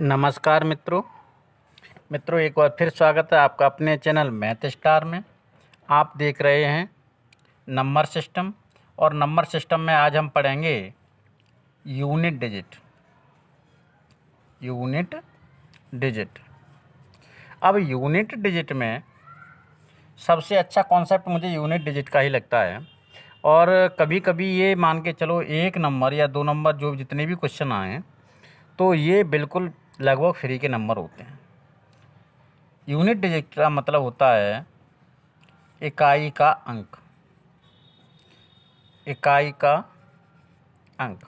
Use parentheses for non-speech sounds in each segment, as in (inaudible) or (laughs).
नमस्कार मित्रों मित्रों एक बार फिर स्वागत है आपका अपने चैनल मैथ स्टार में आप देख रहे हैं नंबर सिस्टम और नंबर सिस्टम में आज हम पढ़ेंगे यूनिट डिजिट यूनिट डिजिट अब यूनिट डिजिट में सबसे अच्छा कॉन्सेप्ट मुझे यूनिट डिजिट का ही लगता है और कभी कभी ये मान के चलो एक नंबर या दो नंबर जो जितने भी क्वेश्चन आए तो ये बिल्कुल लगभग फ्री के नंबर होते हैं यूनिट डिजिट का मतलब होता है इकाई का अंक इकाई का अंक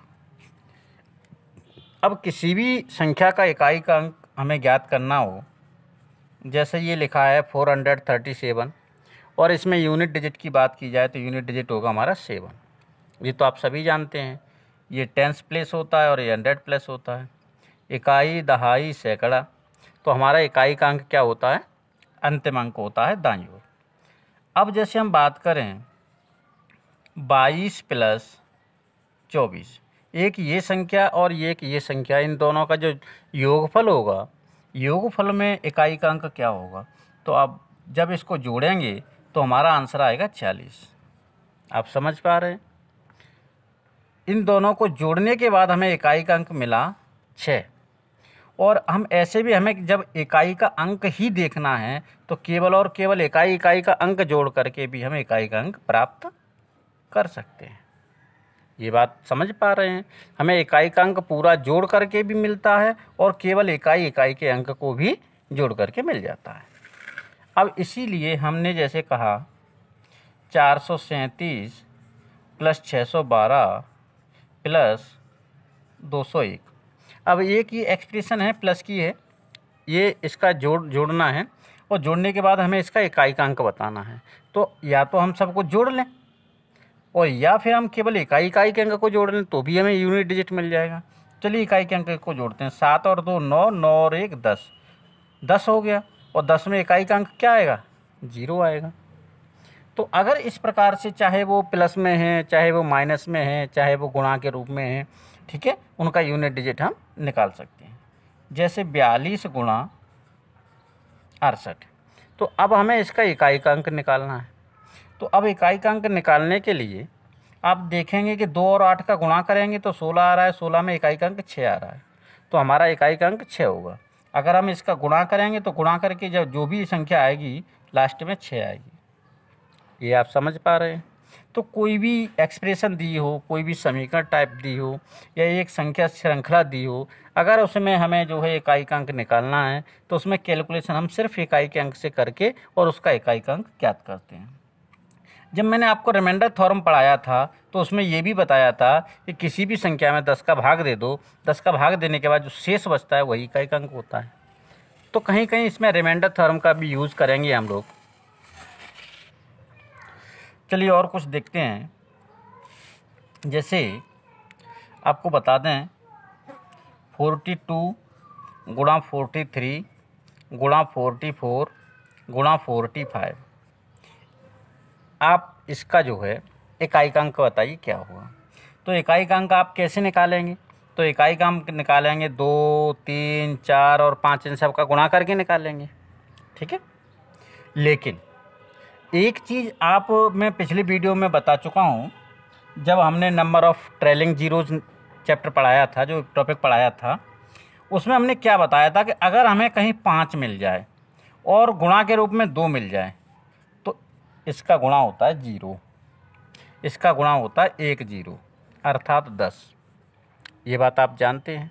अब किसी भी संख्या का इकाई का अंक हमें ज्ञात करना हो जैसे ये लिखा है फोर हंड्रेड थर्टी सेवन और इसमें यूनिट डिजिट की बात की जाए तो यूनिट डिजिट होगा हमारा सेवन ये तो आप सभी जानते हैं ये टेंस प्लेस होता है और ये हंड्रेड प्लेस होता है इकाई दहाई सैकड़ा तो हमारा इकाई का अंक क्या होता है अंतिम अंक होता है दाई ओर अब जैसे हम बात करें बाईस प्लस चौबीस एक ये संख्या और एक ये संख्या इन दोनों का जो योगफल होगा योगफल में इकाई का अंक क्या होगा तो आप जब इसको जोड़ेंगे तो हमारा आंसर आएगा छियालीस आप समझ पा रहे हैं इन दोनों को जोड़ने के बाद हमें इकाई का अंक मिला छः और हम ऐसे भी हमें जब इकाई का अंक ही देखना है तो केवल और केवल इकाई इकाई का अंक जोड़ करके भी हम इकाई का अंक प्राप्त कर सकते हैं ये बात समझ पा रहे हैं हमें इकाई का अंक पूरा जोड़ करके भी मिलता है और केवल इकाई इकाई के अंक को भी जोड़ करके मिल जाता है अब इसीलिए हमने जैसे कहा चार सौ सैंतीस प्लस छः सौ बारह प्लस दो सौ एक अब ये की एक्सप्रेशन है प्लस की है ये इसका जोड़ जोड़ना है और जोड़ने के बाद हमें इसका इकाई का अंक बताना है तो या तो हम सबको जोड़ लें और या फिर हम केवल इकाई इकाई के अंक को जोड़ लें तो भी हमें यूनिट डिजिट मिल जाएगा चलिए इकाई के अंक को जोड़ते हैं सात और दो नौ नौ और एक दस दस हो गया और दस में इकाई का अंक क्या आएगा जीरो आएगा तो अगर इस प्रकार से चाहे वो प्लस में है चाहे वो माइनस में है चाहे वो गुणा के रूप में है ठीक है उनका यूनिट डिजिट हम निकाल सकते हैं जैसे बयालीस गुणा अड़सठ तो अब हमें इसका इकाई का अंक निकालना है तो अब इकाई का अंक निकालने के लिए आप देखेंगे कि दो और आठ का गुणा करेंगे तो सोलह आ रहा है सोलह में इकाई का अंक छः आ रहा है तो हमारा इकाई का अंक छः होगा अगर हम इसका गुणा करेंगे तो गुणा करके जब जो भी संख्या आएगी लास्ट में छः आएगी ये आप समझ पा रहे हैं तो कोई भी एक्सप्रेशन दी हो कोई भी समीकरण टाइप दी हो या एक संख्या श्रृंखला दी हो अगर उसमें हमें जो है इकाई का अंक निकालना है तो उसमें कैलकुलेशन हम सिर्फ इकाई के अंक से करके और उसका इकाई का अंक ज्ञात करते हैं जब मैंने आपको रिमाइंडर थॉर्म पढ़ाया था तो उसमें यह भी बताया था कि किसी भी संख्या में दस का भाग दे दो दस का भाग देने के बाद जो शेष बचता है वही इकाई का अंक होता है तो कहीं कहीं इसमें रिमाइंडर थॉर्म का भी यूज़ करेंगे हम लोग चलिए और कुछ देखते हैं जैसे आपको बता दें फोर्टी टू गुणा फोर्टी थ्री गुणा फोर्टी फोर गुणा फोर्टी फाइव आप इसका जो है इकाई का अंक बताइए क्या हुआ तो इकाई का अंक आप कैसे निकालेंगे तो इकाई का निकालेंगे दो तीन चार और पाँच इन सब का गुणा करके निकालेंगे ठीक है लेकिन एक चीज़ आप मैं पिछली वीडियो में बता चुका हूँ जब हमने number of trailing zeros chapter पढ़ाया था जो टॉपिक पढ़ाया था उसमें हमने क्या बताया था कि अगर हमें कहीं पाँच मिल जाए और गुणा के रूप में दो मिल जाए तो इसका गुणा होता है जीरो इसका गुणा होता है एक जीरो अर्थात दस ये बात आप जानते हैं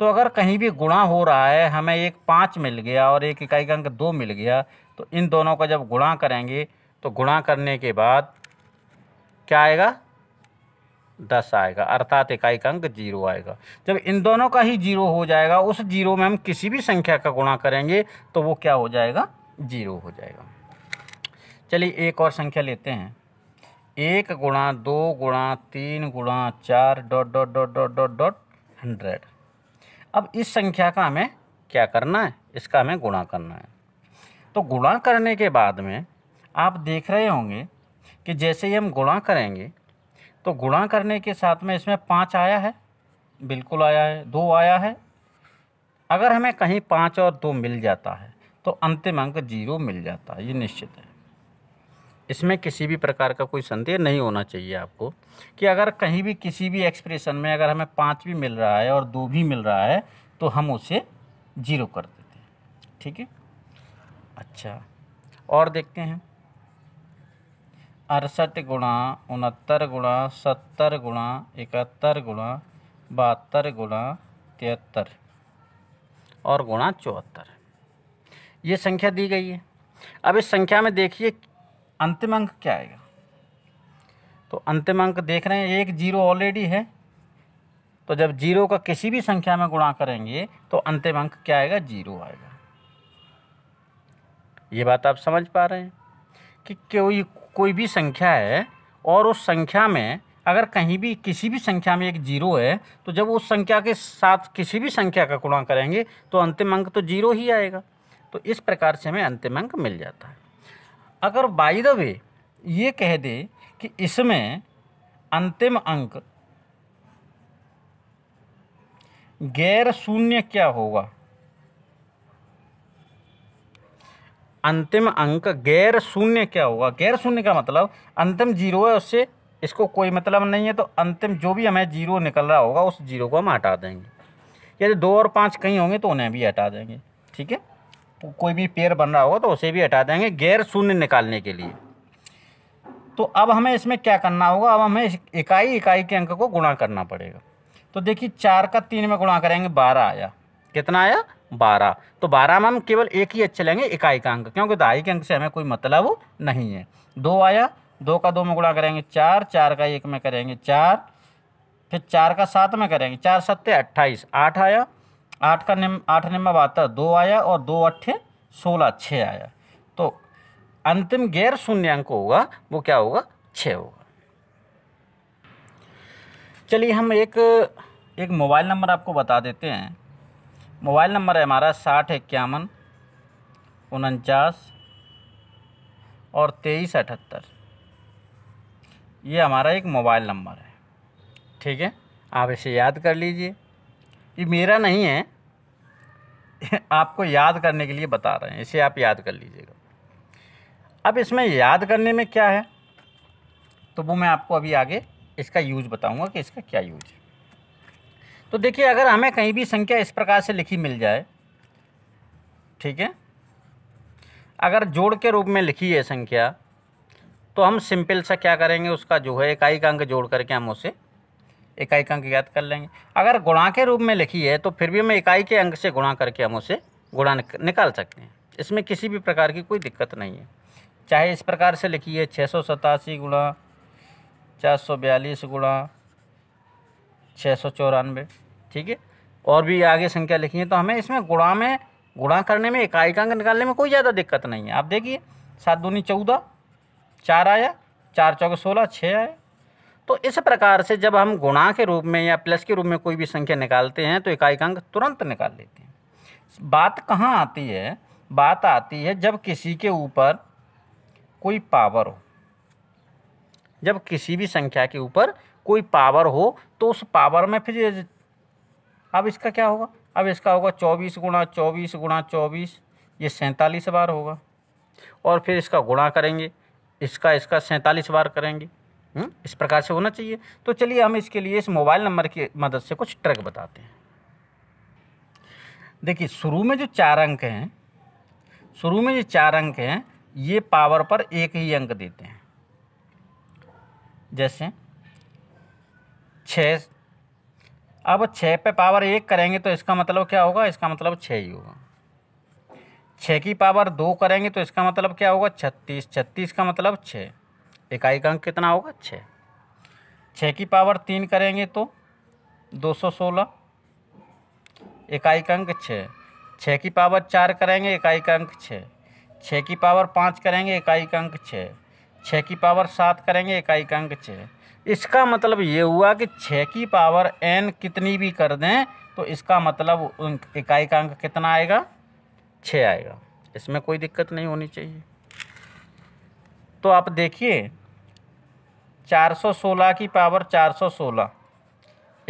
तो अगर कहीं भी गुणा हो रहा है हमें एक पाँच मिल गया और एक इकाई का अंक दो मिल गया तो इन दोनों का जब गुणा करेंगे तो गुणा करने के बाद क्या आएगा दस आएगा अर्थात इकाई का अंक जीरो आएगा जब इन दोनों का ही जीरो हो जाएगा उस जीरो में हम किसी भी संख्या का गुणा करेंगे तो वो क्या हो जाएगा जीरो हो जाएगा चलिए एक और संख्या लेते हैं एक गुणा दो गुणा तीन गुणा चार dot dot dot dot dot dot hundred अब इस संख्या का हमें क्या करना है इसका हमें गुणा करना है तो गुणा करने के बाद में आप देख रहे होंगे कि जैसे ही हम गुणा करेंगे तो गुणा करने के साथ में इसमें पाँच आया है बिल्कुल आया है दो आया है अगर हमें कहीं पाँच और दो मिल जाता है तो अंतिम अंक जीरो मिल जाता है ये निश्चित है इसमें किसी भी प्रकार का कोई संदेह नहीं होना चाहिए आपको कि अगर कहीं भी किसी भी एक्सप्रेशन में अगर हमें पाँच भी मिल रहा है और दो भी मिल रहा है तो हम उसे जीरो कर देते हैं ठीक है अच्छा और देखते हैं अड़सठ गुणा उनहत्तर गुणा सत्तर गुणा इकहत्तर गुणा बहत्तर गुणा तिहत्तर और गुणा चौहत्तर ये संख्या दी गई है अब इस संख्या में देखिए अंतिम अंक क्या आएगा तो अंतिम अंक देख रहे हैं एक जीरो ऑलरेडी है तो जब जीरो का किसी भी संख्या में गुणा करेंगे तो अंतिम अंक क्या आएगा जीरो आएगा ये बात आप समझ पा रहे हैं कि कोई कोई भी संख्या है और उस संख्या में अगर कहीं भी किसी भी संख्या में एक जीरो है तो जब उस संख्या के साथ किसी भी संख्या का गुणा करेंगे तो अंतिम अंक तो जीरो ही आएगा तो इस प्रकार से हमें अंतिम अंक मिल जाता है अगर बाई द वे ये कह दे कि इसमें अंतिम अंक गैर शून्य क्या होगा अंतिम अंक गैर शून्य क्या होगा गैर शून्य का मतलब अंतिम जीरो है उससे इसको कोई मतलब नहीं है तो अंतिम जो भी हमें जीरो निकल रहा होगा उस जीरो को हम हटा देंगे यदि दो और पाँच कहीं होंगे तो उन्हें भी हटा देंगे ठीक है तो कोई भी पेयर बन रहा होगा तो उसे भी हटा देंगे गैर शून्य निकालने के लिए तो अब हमें इसमें क्या करना होगा अब हमें इकाई इकाई के अंक को गुणा करना पड़ेगा तो देखिए चार का तीन में गुणा करेंगे बारह आया कितना आया बारह तो बारह में हम केवल एक ही अच्छे लेंगे इकाई का अंक क्योंकि दहाई के अंक से हमें कोई मतलब नहीं है दो आया दो का दो में गुणा करेंगे चार चार का एक में करेंगे चार फिर चार का सात में करेंगे चार सत्य अट्ठाईस आठ आया आठ का निम आठ निम्न बहत्तर दो आया और दो अट्ठे सोलह छः आया तो अंतिम गैर शून्य अंक होगा वो क्या होगा छः होगा चलिए हम एक एक मोबाइल नंबर आपको बता देते हैं मोबाइल नंबर है हमारा साठ इक्यावन उनचास और तेईस अठहत्तर ये हमारा एक मोबाइल नंबर है ठीक है आप इसे याद कर लीजिए ये मेरा नहीं है (laughs) आपको याद करने के लिए बता रहे हैं इसे आप याद कर लीजिएगा अब इसमें याद करने में क्या है तो वो मैं आपको अभी आगे इसका यूज़ बताऊंगा कि इसका क्या यूज है तो देखिए अगर हमें कहीं भी संख्या इस प्रकार से लिखी मिल जाए ठीक है अगर जोड़ के रूप में लिखी है संख्या तो हम सिंपल सा क्या करेंगे उसका जो है इकाई का अंक जोड़ करके हम उसे इकाई का अंक याद कर लेंगे अगर गुणा के रूप में लिखी है तो फिर भी हम इकाई के अंक से गुणा करके हम उसे गुणा निकाल सकते हैं इसमें किसी भी प्रकार की कोई दिक्कत नहीं है चाहे इस प्रकार से लिखी है छः सौ सतासी गुणा चार सौ बयालीस गुणा छः सौ चौरानवे ठीक है और भी आगे संख्या लिखी है तो हमें इसमें गुणा में गुणा करने में इकाई का निकालने में कोई ज़्यादा दिक्कत नहीं है आप देखिए सात दूनी चौदह चार आया चार चौके सोलह छः आया तो इस प्रकार से जब हम गुणा के रूप में या प्लस के रूप में कोई भी संख्या निकालते हैं तो इकाई का अंक तुरंत निकाल लेते हैं बात कहाँ आती है बात आती है जब किसी के ऊपर कोई पावर हो जब किसी भी संख्या के ऊपर कोई पावर हो तो उस पावर में फिर अब इसका क्या होगा अब इसका होगा चौबीस गुणा चौबीस गुणा चौबीस ये सैंतालीस बार होगा और फिर इसका गुणा करेंगे इसका इसका सैंतालीस बार करेंगे हुँ? हम्म, इस प्रकार से होना चाहिए तो चलिए हम इसके लिए इस मोबाइल नंबर की मदद से कुछ ट्रक बताते हैं देखिए शुरू में जो चार अंक हैं शुरू में जो चार अंक हैं ये पावर पर एक ही अंक देते हैं जैसे छः अब छः पे पावर एक करेंगे तो इसका मतलब क्या होगा इसका मतलब छः ही होगा छः की पावर दो करेंगे तो इसका मतलब क्या होगा छत्तीस छत्तीस का मतलब छः इकाई का अंक कितना होगा छः छः की पावर तीन करेंगे तो दो सौ सोलह इकाई का अंक छः छः की पावर चार करेंगे इकाई का अंक छः छः की पावर पाँच करेंगे इकाई का अंक छः छः की पावर सात करेंगे इकाई का अंक छः इसका मतलब ये हुआ कि छः की पावर एन कितनी भी कर दें तो इसका मतलब इकाई का अंक कितना आएगा छः आएगा इसमें कोई दिक्कत नहीं होनी चाहिए तो आप देखिए 416 की पावर 416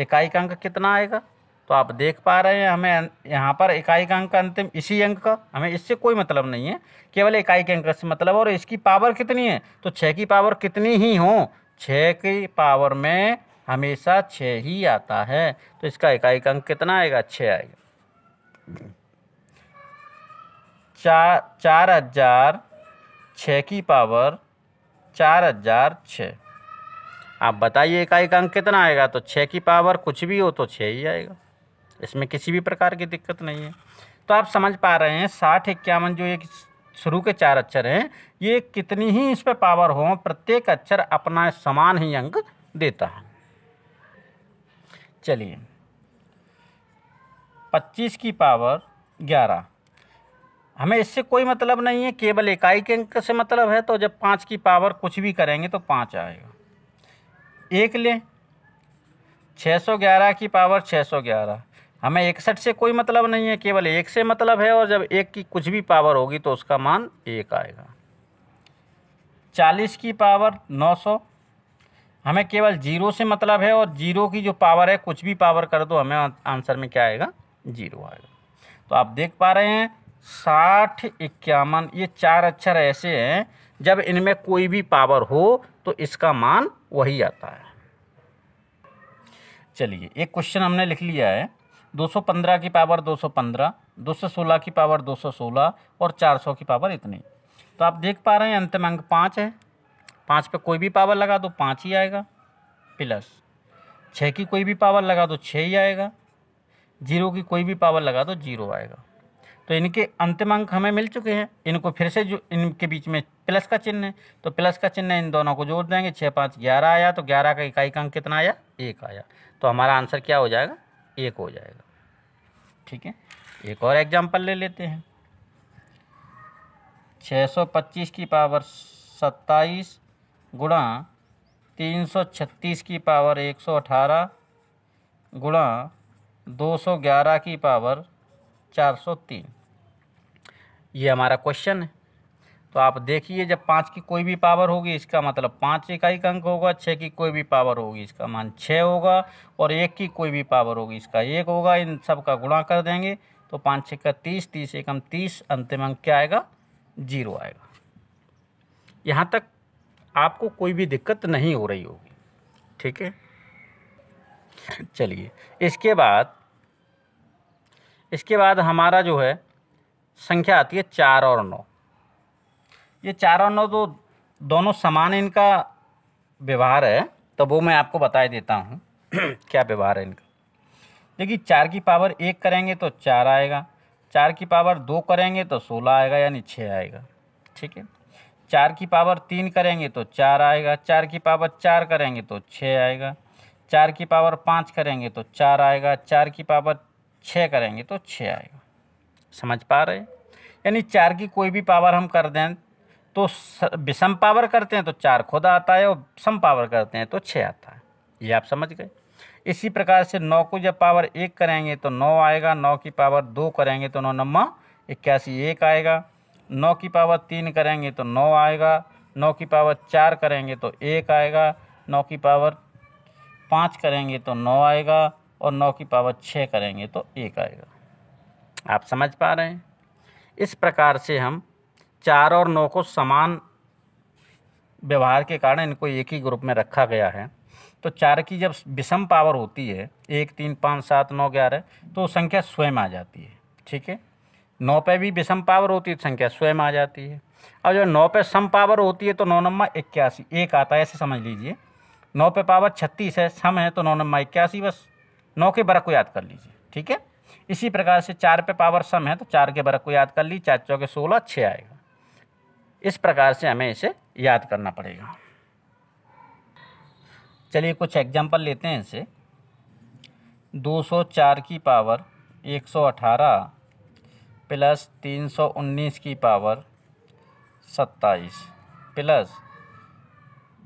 इकाई का अंक कितना आएगा तो आप देख पा रहे हैं हमें अं-, यहाँ पर इकाई का अंक अंतिम इसी अंक का हमें इससे कोई मतलब नहीं है केवल इकाई के अंक से मतलब और इसकी पावर कितनी है तो छः की पावर कितनी ही हो छः की पावर में हमेशा छः ही आता है तो इसका का अंक कितना आएगा छः आएगा चार चार हजार छ की पावर चार हजार छ आप बताइए इकाई का अंक कितना आएगा तो छः की पावर कुछ भी हो तो छः ही आएगा इसमें किसी भी प्रकार की दिक्कत नहीं है तो आप समझ पा रहे हैं साठ इक्यावन जो एक शुरू के चार अक्षर हैं ये कितनी ही इस पर पावर हो प्रत्येक अक्षर अपना समान ही अंक देता है चलिए पच्चीस की पावर ग्यारह हमें इससे कोई मतलब नहीं है केवल इकाई के अंक से मतलब है तो जब पाँच की पावर कुछ भी करेंगे तो पाँच आएगा एक लें छः सौ ग्यारह की पावर छः सौ ग्यारह हमें इकसठ से कोई मतलब नहीं है केवल एक से मतलब है और जब एक की कुछ भी पावर होगी तो उसका मान एक आएगा चालीस की पावर नौ सौ हमें केवल जीरो से मतलब है और जीरो की जो पावर है कुछ भी पावर कर दो तो हमें आंसर में क्या आएगा जीरो आएगा तो आप देख पा रहे हैं साठ इक्यावन ये चार अक्षर ऐसे हैं जब इनमें कोई भी पावर हो तो इसका मान वही आता है चलिए एक क्वेश्चन हमने लिख लिया है 215 की पावर 215, 216 की पावर 216 और 400 की पावर इतनी तो आप देख पा रहे हैं अंतिम अंक पाँच है पाँच पे कोई भी पावर लगा तो पाँच ही आएगा प्लस छः की कोई भी पावर लगा तो छः ही आएगा जीरो की कोई भी पावर लगा तो जीरो आएगा तो इनके अंतिम अंक हमें मिल चुके हैं इनको फिर से जो इनके बीच में प्लस का चिन्ह है तो प्लस का चिन्ह इन दोनों को जोड़ देंगे छः पाँच ग्यारह आया तो ग्यारह का इकाई का अंक कितना आया एक आया तो हमारा आंसर क्या हो जाएगा एक हो जाएगा ठीक है एक और एग्जाम्पल ले लेते हैं छः सौ पच्चीस की पावर सत्ताईस गुणा तीन सौ छत्तीस की पावर एक सौ अठारह गुणा दो सौ ग्यारह की पावर चार सौ तीन ये हमारा क्वेश्चन है तो आप देखिए जब पाँच की कोई भी पावर होगी इसका मतलब पाँच इकाई का अंक होगा छः की कोई भी पावर होगी इसका मान छः होगा और एक की कोई भी पावर होगी इसका एक होगा इन सब का गुणा कर देंगे तो पाँच छः का तीस तीस एकम तीस अंतिम अंक क्या आएगा जीरो आएगा यहाँ तक आपको कोई भी दिक्कत नहीं हो रही होगी ठीक है चलिए इसके बाद इसके बाद हमारा जो है संख्या आती है चार और नौ ये चार और नौ तो दोनों समान इनका व्यवहार है तो वो मैं आपको बता देता हूँ (clears throat) क्या व्यवहार है इनका देखिए चार की पावर एक करेंगे तो चार आएगा चार की पावर दो करेंगे तो सोलह आएगा यानी छः आएगा ठीक है चार की पावर तीन करेंगे तो चार आएगा चार की पावर चार करेंगे तो छः आएगा चार की पावर पाँच करेंगे तो चार आएगा चार की पावर छः करेंगे तो छः आएगा समझ पा रहे यानी चार की कोई भी पावर हम कर दें तो विषम पावर करते हैं तो चार खुद आता है और सम पावर करते हैं तो छः आता है ये आप समझ गए इसी प्रकार से नौ को जब पावर एक करेंगे तो नौ आएगा नौ की पावर दो करेंगे तो नौ नम्मा इक्यासी एक आएगा नौ की पावर तीन करेंगे तो नौ आएगा नौ की पावर चार करेंगे तो एक आएगा नौ की पावर पाँच करेंगे तो नौ आएगा और नौ की पावर छः करेंगे तो एक आएगा आप समझ पा रहे हैं इस प्रकार से हम चार और नौ को समान व्यवहार के कारण इनको एक ही ग्रुप में रखा गया है तो चार की जब विषम पावर होती है एक तीन पाँच सात नौ ग्यारह तो संख्या स्वयं आ जाती है ठीक है नौ पे भी विषम पावर होती है तो संख्या स्वयं आ जाती है और जो नौ पे सम पावर होती है तो नौ नम्मा इक्यासी एक आता है ऐसे समझ लीजिए नौ पे पावर छत्तीस है सम है तो नौ नम्मा इक्यासी बस नौ के बरक को याद कर लीजिए ठीक है इसी प्रकार से चार पे पावर सम है तो चार के बरक को याद कर लीजिए चार चौके सोलह छः आएगा इस प्रकार से हमें इसे याद करना पड़ेगा चलिए कुछ एग्जाम्पल लेते हैं इसे 204 की पावर 118 प्लस 319 की पावर 27 प्लस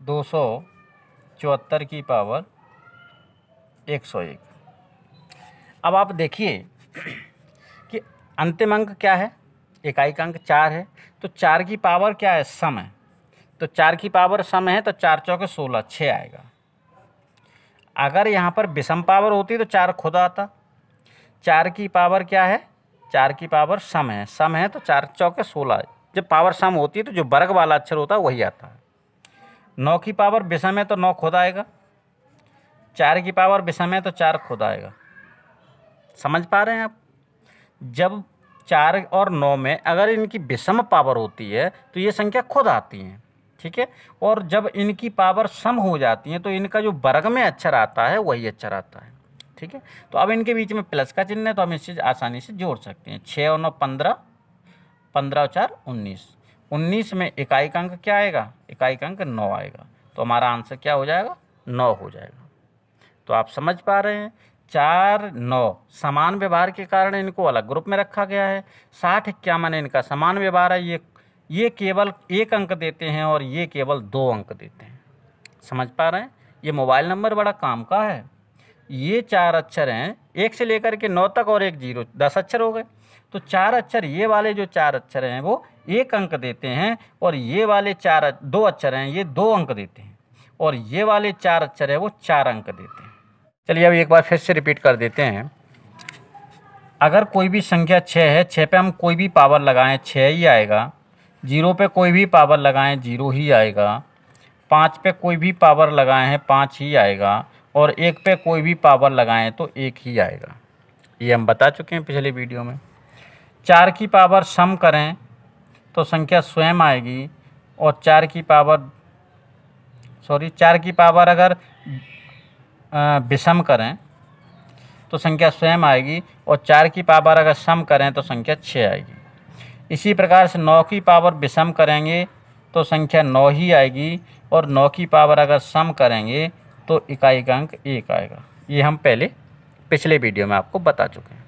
दो की पावर 101 अब आप देखिए कि अंतिम अंक क्या है इकाई अंक चार है तो चार की पावर क्या है सम है तो चार की पावर सम है तो चार चौके सोलह छः आएगा अगर यहाँ पर विषम पावर होती तो चार खुद आता चार की पावर क्या है चार की पावर सम है सम है तो चार चौके सोलह जब पावर सम होती है तो जो वर्ग वाला अक्षर होता है वही आता है नौ की पावर विषम है तो नौ खुद आएगा चार की पावर विषम है तो चार खुद आएगा समझ पा रहे हैं आप जब चार और नौ में अगर इनकी विषम पावर होती है तो ये संख्या खुद आती हैं ठीक है और जब इनकी पावर सम हो जाती है तो इनका जो वर्ग में अक्षर आता है वही अक्षर आता है ठीक है तो अब इनके बीच में प्लस का चिन्ह है तो हम इससे आसानी से जोड़ सकते हैं छः और नौ पंद्रह पंद्रह और चार उन्नीस उन्नीस में इकाई का अंक क्या आएगा इकाई का अंक नौ आएगा तो हमारा आंसर क्या हो जाएगा नौ हो जाएगा तो आप समझ पा रहे हैं चार नौ समान व्यवहार के कारण इनको अलग ग्रुप में रखा गया है साठ इक्यावन इनका समान व्यवहार है ये ये केवल एक अंक देते हैं और ये केवल दो अंक देते हैं समझ पा रहे हैं ये मोबाइल नंबर बड़ा काम का है ये चार अक्षर हैं एक से लेकर के नौ तक और एक जीरो दस अक्षर हो गए तो चार अक्षर ये वाले जो चार अक्षर हैं वो एक अंक देते हैं और ये वाले चार दो अक्षर हैं ये दो अंक देते हैं और ये वाले चार अक्षर हैं वो चार अंक देते हैं चलिए अब एक बार फिर से रिपीट कर देते हैं अगर कोई भी संख्या छः है छः पे हम कोई भी पावर लगाएं छः ही आएगा जीरो पे कोई भी पावर लगाएं जीरो ही आएगा पाँच पे कोई भी पावर लगाएं हैं पाँच ही आएगा और एक पे कोई भी पावर लगाएं तो एक ही आएगा ये हम बता चुके हैं पिछले वीडियो में चार की पावर सम करें तो संख्या स्वयं आएगी और चार की पावर सॉरी चार की पावर अगर विषम करें तो संख्या स्वयं आएगी और चार की पावर अगर सम करें तो संख्या छः आएगी इसी प्रकार से नौ की पावर विषम करेंगे तो संख्या नौ ही आएगी और नौ की पावर अगर सम करेंगे तो इकाई का अंक एक आएगा ये हम पहले पिछले वीडियो में आपको बता चुके हैं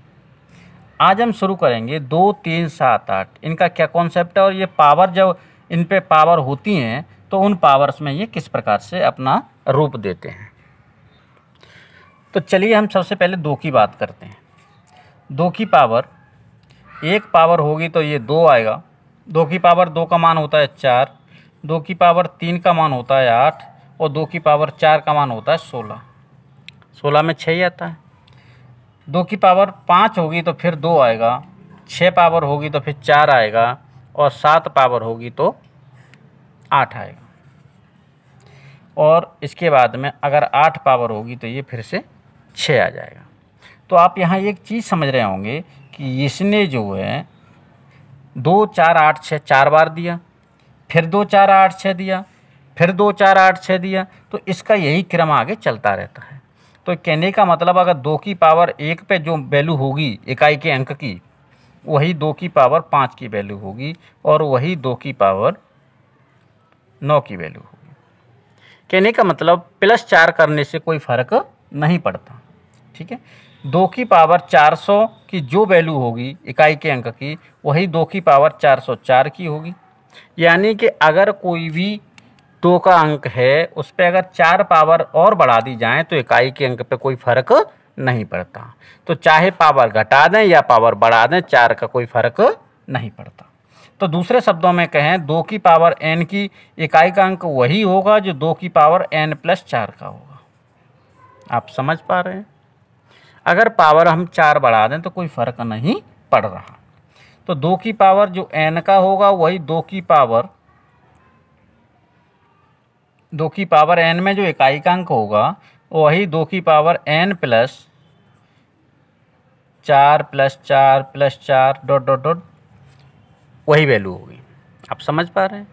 आज हम शुरू करेंगे दो तीन सात आठ इनका क्या कॉन्सेप्ट है और ये पावर जब इन पर पावर होती हैं तो उन पावर्स में ये किस प्रकार से अपना रूप देते हैं तो चलिए हम सबसे पहले दो की बात करते हैं दो की पावर एक पावर होगी तो ये दो आएगा दो की पावर दो का मान होता है चार दो की पावर तीन का मान होता है आठ और दो की पावर चार का मान होता है सोलह सोलह में छः ही आता है दो की पावर पाँच होगी तो फिर दो आएगा छः पावर होगी तो फिर चार आएगा और सात पावर होगी तो आठ आएगा और इसके बाद में अगर आठ पावर होगी तो ये फिर से छः आ जाएगा तो आप यहाँ एक चीज़ समझ रहे होंगे कि इसने जो है दो चार आठ छः चार बार दिया फिर दो चार आठ छः दिया फिर दो चार आठ छः दिया तो इसका यही क्रम आगे चलता रहता है तो कहने का मतलब अगर दो की पावर एक पे जो वैल्यू होगी इकाई के अंक की वही दो की पावर पाँच की वैल्यू होगी और वही दो की पावर नौ की वैल्यू होगी कहने का मतलब प्लस चार करने से कोई फ़र्क नहीं पड़ता ठीक है दो की पावर 400 की जो वैल्यू होगी इकाई के अंक की वही दो की पावर 404 की होगी यानी कि अगर कोई भी दो का अंक है उस पर अगर चार पावर और बढ़ा दी जाए तो इकाई के अंक पे कोई फ़र्क नहीं पड़ता तो चाहे पावर घटा दें या पावर बढ़ा दें चार का कोई फ़र्क नहीं पड़ता तो दूसरे शब्दों में कहें दो की पावर एन की इकाई का अंक वही होगा जो दो की पावर एन प्लस चार का होगा आप समझ पा रहे हैं अगर पावर हम चार बढ़ा दें तो कोई फ़र्क नहीं पड़ रहा तो दो की पावर जो एन का होगा वही दो की पावर दो की पावर एन में जो इकाई का अंक होगा वही दो की पावर एन प्लस चार प्लस चार प्लस चार डॉट डॉट डॉट वही वैल्यू होगी आप समझ पा रहे हैं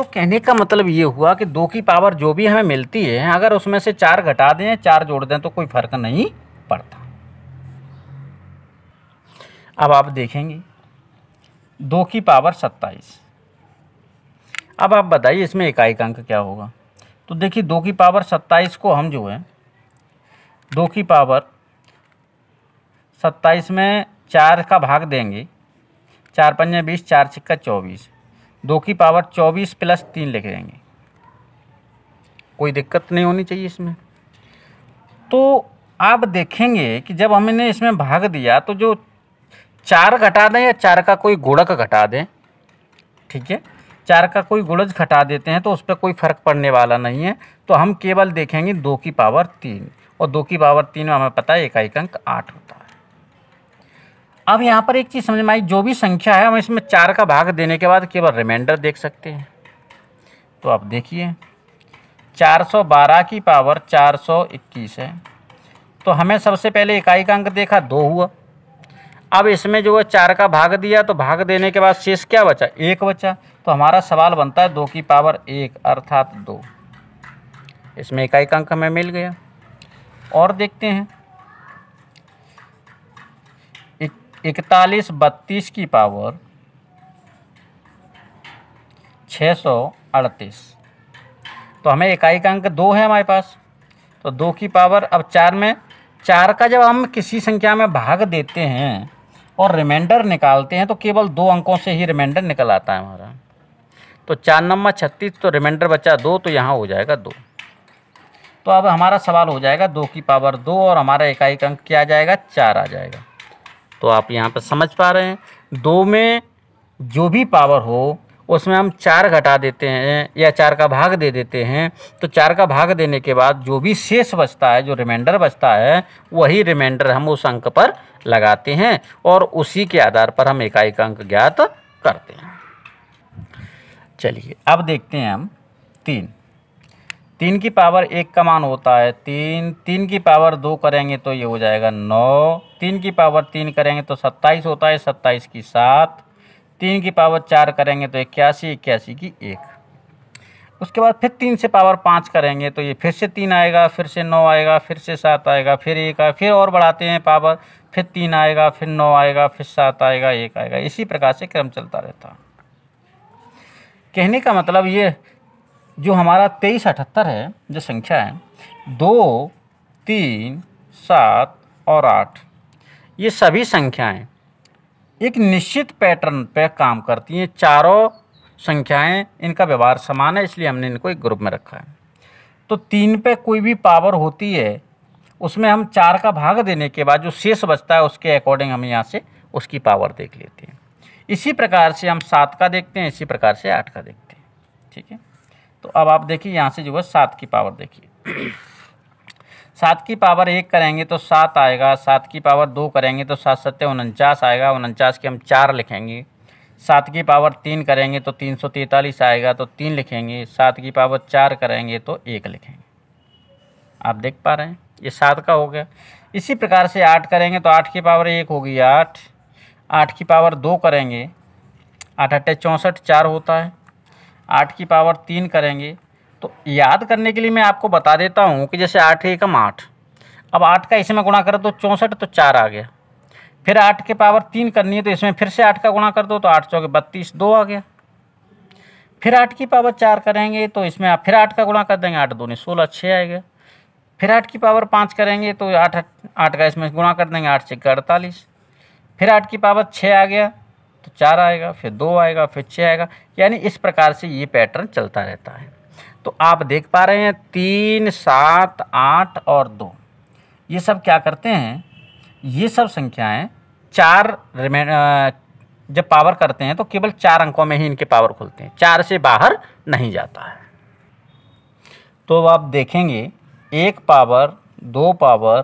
तो कहने का मतलब ये हुआ कि दो की पावर जो भी हमें मिलती है अगर उसमें से चार घटा दें चार जोड़ दें तो कोई फर्क नहीं पड़ता अब आप देखेंगे दो की पावर सत्ताईस अब आप बताइए इसमें इकाई का अंक क्या होगा तो देखिए दो की पावर सत्ताईस को हम जो है दो की पावर सत्ताईस में चार का भाग देंगे चार पंजे बीस चार छिक्का चौबीस दो की पावर चौबीस प्लस तीन लिख देंगे कोई दिक्कत नहीं होनी चाहिए इसमें तो आप देखेंगे कि जब हमने इसमें भाग दिया तो जो चार घटा दें या चार का कोई गुड़क घटा दें ठीक है चार का कोई गुड़ज घटा देते हैं तो उस पर कोई फ़र्क पड़ने वाला नहीं है तो हम केवल देखेंगे दो की पावर तीन और दो की पावर तीन में हमें पता है एकाएक अंक आठ होता है अब यहाँ पर एक चीज़ समझ में आई जो भी संख्या है हम इसमें चार का भाग देने के बाद केवल रिमाइंडर देख सकते हैं तो आप देखिए 412 की पावर 421 है तो हमें सबसे पहले इकाई का अंक देखा दो हुआ अब इसमें जो है चार का भाग दिया तो भाग देने के बाद शेष क्या बचा एक बचा तो हमारा सवाल बनता है दो की पावर एक अर्थात दो इसमें इकाई का अंक हमें मिल गया और देखते हैं इकतालीस बत्तीस की पावर छः सौ अड़तीस तो हमें इकाई का अंक दो है हमारे पास तो दो की पावर अब चार में चार का जब हम किसी संख्या में भाग देते हैं और रिमाइंडर निकालते हैं तो केवल दो अंकों से ही रिमाइंडर निकल आता है हमारा तो चार नंबर छत्तीस तो रिमाइंडर बचा दो तो यहाँ हो जाएगा दो तो अब हमारा सवाल हो जाएगा दो की पावर दो और हमारा इकाई का अंक क्या आ जाएगा चार आ जाएगा तो आप यहाँ पर समझ पा रहे हैं दो में जो भी पावर हो उसमें हम चार घटा देते हैं या चार का भाग दे देते हैं तो चार का भाग देने के बाद जो भी शेष बचता है जो रिमाइंडर बचता है वही रिमाइंडर हम उस अंक पर लगाते हैं और उसी के आधार पर हम इकाई का अंक ज्ञात करते हैं चलिए अब देखते हैं हम तीन तीन की पावर एक का मान होता है तीन तीन की पावर दो करेंगे तो ये हो जाएगा नौ तीन की पावर तीन करेंगे तो सत्ताईस होता है सत्ताईस की सात तीन की पावर चार करेंगे तो इक्यासी इक्यासी की एक उसके बाद फिर तीन से पावर पाँच करेंगे तो ये फिर से तीन आएगा फिर से नौ आएगा फिर से सात आएगा फिर एक आएगा फिर और बढ़ाते हैं पावर फिर तीन आएगा फिर नौ आएगा फिर सात आएगा एक आएगा इसी प्रकार से क्रम चलता रहता कहने का मतलब ये जो हमारा तेईस अठहत्तर है जो संख्या है दो तीन सात और आठ ये सभी संख्याएं एक निश्चित पैटर्न पे काम करती हैं चारों संख्याएं इनका व्यवहार समान है इसलिए हमने इनको एक ग्रुप में रखा है तो तीन पे कोई भी पावर होती है उसमें हम चार का भाग देने के बाद जो शेष बचता है उसके अकॉर्डिंग हम यहाँ से उसकी पावर देख लेते हैं इसी प्रकार से हम सात का देखते हैं इसी प्रकार से आठ का देखते हैं ठीक है तो अब आप देखिए यहाँ से जो है सात की पावर देखिए सात की पावर एक करेंगे तो सात आएगा सात की पावर दो करेंगे तो सात सत्य उनचास आएगा उनचास के हम चार लिखेंगे सात की पावर तीन करेंगे तो तीन सौ तैंतालीस आएगा तो तीन लिखेंगे सात की पावर चार करेंगे तो एक लिखेंगे आप देख पा रहे हैं ये सात का हो गया इसी प्रकार से आठ करेंगे तो आठ की पावर एक होगी आठ आठ की पावर दो करेंगे आठ अट्ठे चौंसठ चार होता है आठ की पावर तीन करेंगे तो याद करने के लिए मैं आपको बता देता हूँ कि जैसे आठ एकम आठ अब आठ का इसमें गुणा करें तो चौंसठ तो चार आ गया फिर आठ के पावर तीन करनी है तो इसमें फिर से आठ का गुणा कर दो तो आठ चौके बत्तीस दो आ गया फिर आठ की पावर चार करेंगे तो इसमें आप फिर आठ का गुणा कर देंगे आठ दो नहीं सोलह छः आएगा फिर आठ की पावर पाँच करेंगे तो आठ आठ का इसमें गुणा कर देंगे आठ छः अड़तालीस फिर आठ की पावर छः आ गया तो चार आएगा फिर दो आएगा फिर छः आएगा यानी इस प्रकार से ये पैटर्न चलता रहता है तो आप देख पा रहे हैं तीन सात आठ और दो ये सब क्या करते हैं ये सब संख्याएं चार जब पावर करते हैं तो केवल चार अंकों में ही इनके पावर खुलते हैं चार से बाहर नहीं जाता है तो आप देखेंगे एक पावर दो पावर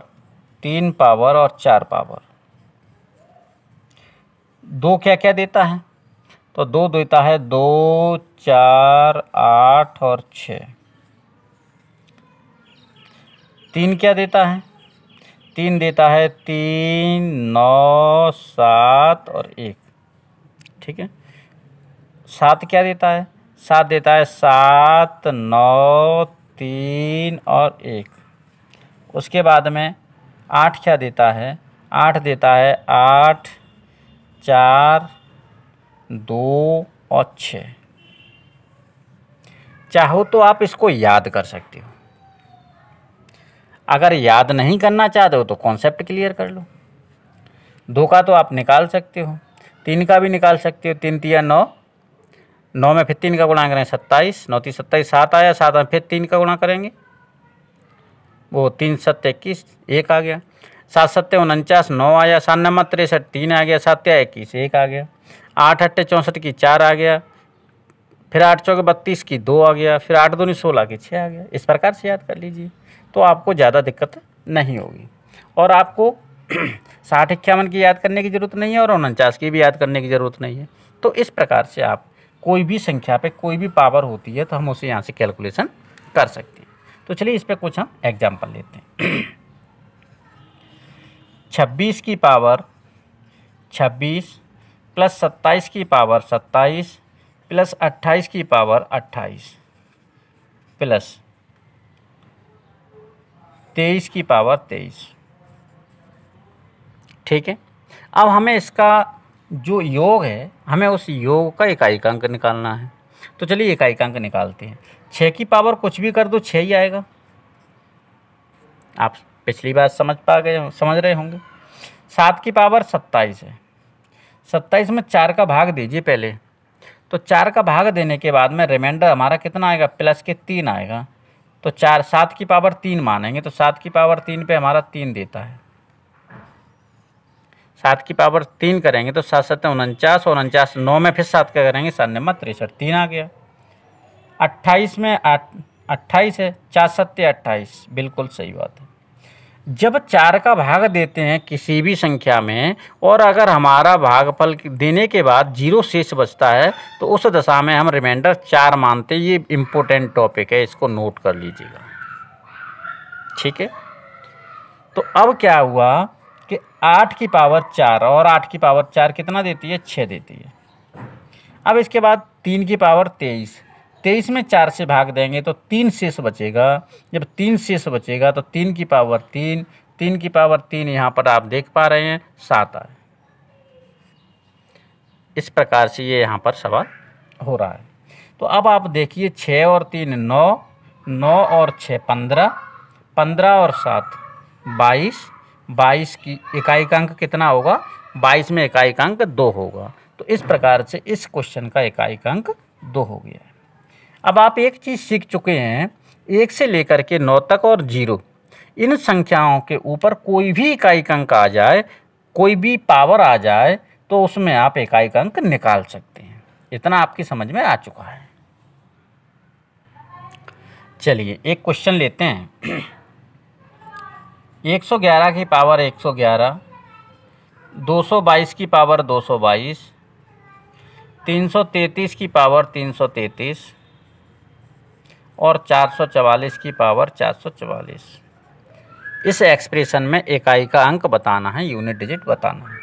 तीन पावर और चार पावर दो क्या क्या देता है तो दो देता है दो चार आठ और छ तीन क्या देता है तीन देता है तीन नौ सात और एक ठीक है सात क्या देता है सात देता है सात नौ तीन और एक उसके बाद में आठ क्या देता है आठ देता है आठ चार दो और छ चाहो तो आप इसको याद कर सकते हो अगर याद नहीं करना चाहते हो तो कॉन्सेप्ट क्लियर कर लो दो का तो आप निकाल सकते हो तीन का भी निकाल सकते हो तीन तिया नौ नौ में फिर तीन का गुणा करें सत्ताईस नौ तीन सत्ताईस सात आया सात में फिर तीन का गुणा करेंगे वो तीन सत्त इक्कीस एक आ गया सात सत्य उनचास नौ आया सात नंबर तिरसठ तीन आ गया सात इक्कीस एक आ गया आठ अट्ठे चौंसठ की चार आ गया फिर आठ चौके बत्तीस की दो आ गया फिर आठ दूनी सोलह की छः आ गया इस प्रकार से याद कर लीजिए तो आपको ज़्यादा दिक्कत नहीं होगी और आपको (clears throat) साठ इक्यावन की याद करने की ज़रूरत नहीं है और उनचास की भी याद करने की ज़रूरत नहीं है तो इस प्रकार से आप कोई भी संख्या पे कोई भी पावर होती है तो हम उसे यहाँ से कैलकुलेशन कर सकते हैं तो चलिए इस पर कुछ हम एग्जाम्पल लेते हैं (clears throat) छब्बीस की पावर छब्बीस प्लस सत्ताईस की पावर सत्ताईस प्लस अट्ठाईस की पावर अट्ठाईस प्लस तेईस की पावर तेईस ठीक है अब हमें इसका जो योग है हमें उस योग का इकाई अंक निकालना है तो चलिए इकाई अंक निकालते हैं छः की पावर कुछ भी कर दो छः ही आएगा आप पिछली बार समझ पा गए समझ रहे होंगे सात की पावर सत्ताईस है सत्ताईस में चार का भाग दीजिए पहले तो चार का भाग देने के बाद में रिमाइंडर हमारा कितना आएगा प्लस के तीन आएगा तो चार सात की पावर तीन मानेंगे तो सात की पावर तीन पे हमारा तीन देता है सात की पावर तीन करेंगे तो सात सत्तर उनचास और उनचास नौ में फिर सात का करेंगे सात नम्बर तिरसठ तीन आ गया अट्ठाईस में अट्ठाईस है चार सत्य अट्ठाईस बिल्कुल सही बात है जब चार का भाग देते हैं किसी भी संख्या में और अगर हमारा भागफल देने के बाद जीरो शेष बचता है तो उस दशा में हम रिमाइंडर चार मानते हैं ये इम्पोर्टेंट टॉपिक है इसको नोट कर लीजिएगा ठीक है तो अब क्या हुआ कि आठ की पावर चार और आठ की पावर चार कितना देती है छः देती है अब इसके बाद तीन की पावर तेईस तेईस में चार से भाग देंगे तो तीन शेष बचेगा जब तीन शेष बचेगा तो तीन की पावर तीन तीन की पावर तीन यहाँ पर आप देख पा रहे हैं सात आए इस प्रकार से ये यहाँ पर सवाल हो रहा है तो अब आप देखिए छः और तीन नौ नौ और छः पंद्रह पंद्रह और सात बाईस बाईस की इकाई का अंक कितना होगा बाईस में इकाई का अंक दो होगा तो इस प्रकार से इस क्वेश्चन का इकाई का अंक दो हो गया अब आप एक चीज़ सीख चुके हैं एक से लेकर के नौ तक और जीरो इन संख्याओं के ऊपर कोई भी इकाई अंक आ जाए कोई भी पावर आ जाए तो उसमें आप इकाई अंक निकाल सकते हैं इतना आपकी समझ में आ चुका है चलिए एक क्वेश्चन लेते हैं 111 (clears throat) की पावर 111 222 की पावर 222 333 की पावर 333 और 444 की पावर 444 इस एक्सप्रेशन में इकाई का अंक बताना है यूनिट डिजिट बताना है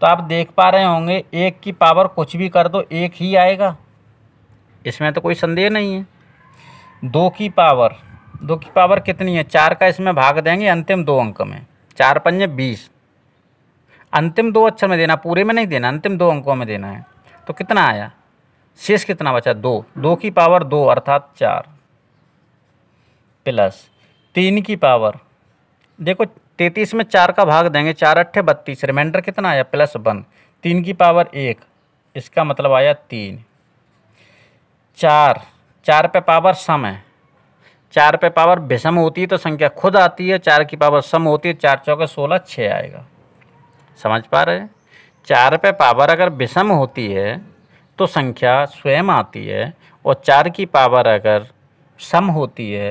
तो आप देख पा रहे होंगे एक की पावर कुछ भी कर दो एक ही आएगा इसमें तो कोई संदेह नहीं है दो की पावर दो की पावर कितनी है चार का इसमें भाग देंगे अंतिम दो अंक में चार पंजे बीस अंतिम दो अक्षर में देना पूरे में नहीं देना अंतिम दो अंकों में देना है तो कितना आया शेष कितना बचा दो दो की पावर दो अर्थात चार प्लस तीन की पावर देखो तैतीस में चार का भाग देंगे चार अट्ठे बत्तीस रिमाइंडर कितना आया प्लस वन तीन की पावर एक इसका मतलब आया तीन चार चार पे पावर सम है चार पे पावर विषम होती है तो संख्या खुद आती है चार की पावर सम होती है चार चौके सोलह छः आएगा समझ पा रहे हैं चार पे पावर अगर विषम होती है तो संख्या स्वयं आती है और चार की पावर अगर सम होती है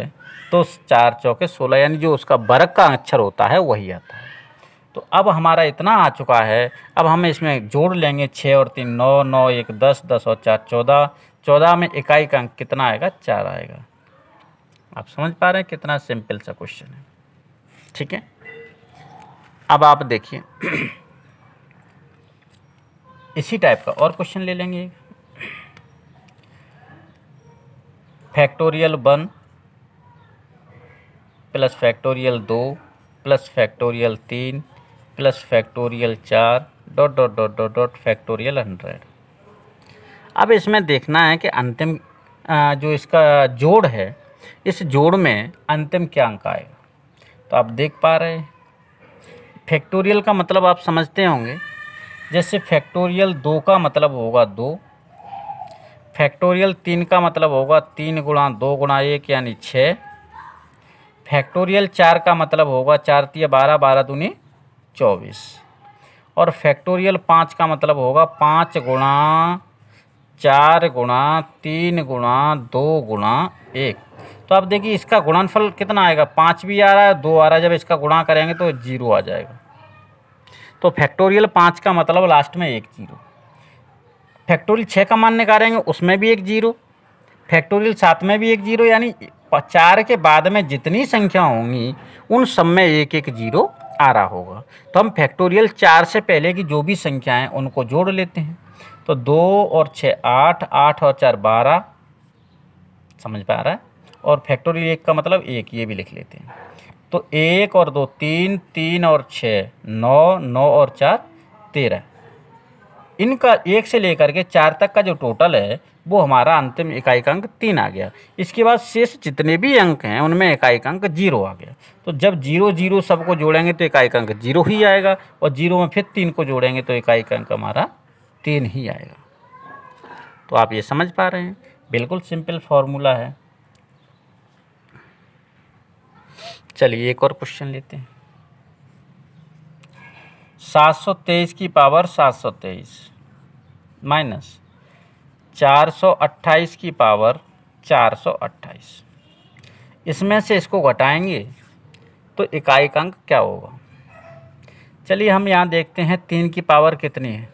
तो चार चौके सोलह यानी जो उसका वर्ग का अक्षर होता है वही आता है तो अब हमारा इतना आ चुका है अब हम इसमें जोड़ लेंगे छः और तीन नौ नौ एक दस दस और चार चौदह चौदह में इकाई का अंक कितना आएगा चार आएगा आप समझ पा रहे हैं कितना सिंपल सा क्वेश्चन है ठीक है अब आप देखिए (clears throat) इसी टाइप का और क्वेश्चन ले लेंगे फैक्टोरियल वन प्लस फैक्टोरियल दो प्लस फैक्टोरियल तीन प्लस फैक्टोरियल चार dot dot dot dot dot factorial hundred अब इसमें देखना है कि अंतिम जो इसका जोड़ है इस जोड़ में अंतिम क्या अंक आएगा तो आप देख पा रहे हैं फैक्टोरियल का मतलब आप समझते होंगे जैसे फैक्टोरियल दो का मतलब होगा दो फैक्टोरियल तीन का मतलब होगा तीन गुणा दो गुणा एक यानी छः फैक्टोरियल चार का मतलब होगा चार तीय बारह बारह दूनी चौबीस और फैक्टोरियल पाँच का मतलब होगा पाँच गुणा चार गुणा तीन गुणा दो गुणा एक तो आप देखिए इसका गुणनफल कितना आएगा पाँच भी आ रहा है दो आ रहा है जब इसका गुणा करेंगे तो जीरो आ जाएगा तो फैक्टोरियल पाँच का मतलब लास्ट में एक जीरो फैक्टोरियल छः का मान निकालेंगे उसमें भी एक जीरो फैक्टोरियल सात में भी एक जीरो यानी चार के बाद में जितनी संख्या होंगी उन सब में एक एक जीरो आ रहा होगा तो हम फैक्टोरियल चार से पहले की जो भी संख्याएं उनको जोड़ लेते हैं तो दो और छः आठ आठ और चार बारह समझ पा रहा है और फैक्टोरियल एक का मतलब एक ये भी लिख लेते हैं तो एक और दो तीन तीन और छः नौ नौ और चार तेरह इनका एक से लेकर के चार तक का जो टोटल है वो हमारा अंतिम इकाई अंक तीन आ गया इसके बाद शेष जितने भी अंक हैं उनमें इकाई अंक जीरो आ गया तो जब जीरो जीरो सबको जोड़ेंगे तो इकाई अंक जीरो ही आएगा और जीरो में फिर तीन को जोड़ेंगे तो इकाई अंक हमारा तीन ही आएगा तो आप ये समझ पा रहे हैं बिल्कुल सिंपल फॉर्मूला है चलिए एक और क्वेश्चन लेते हैं सात सौ तेईस की पावर सात सौ तेईस माइनस चार सौ की पावर चार सौ इसमें से इसको घटाएंगे तो इकाई का अंक क्या होगा चलिए हम यहाँ देखते हैं तीन की पावर कितनी है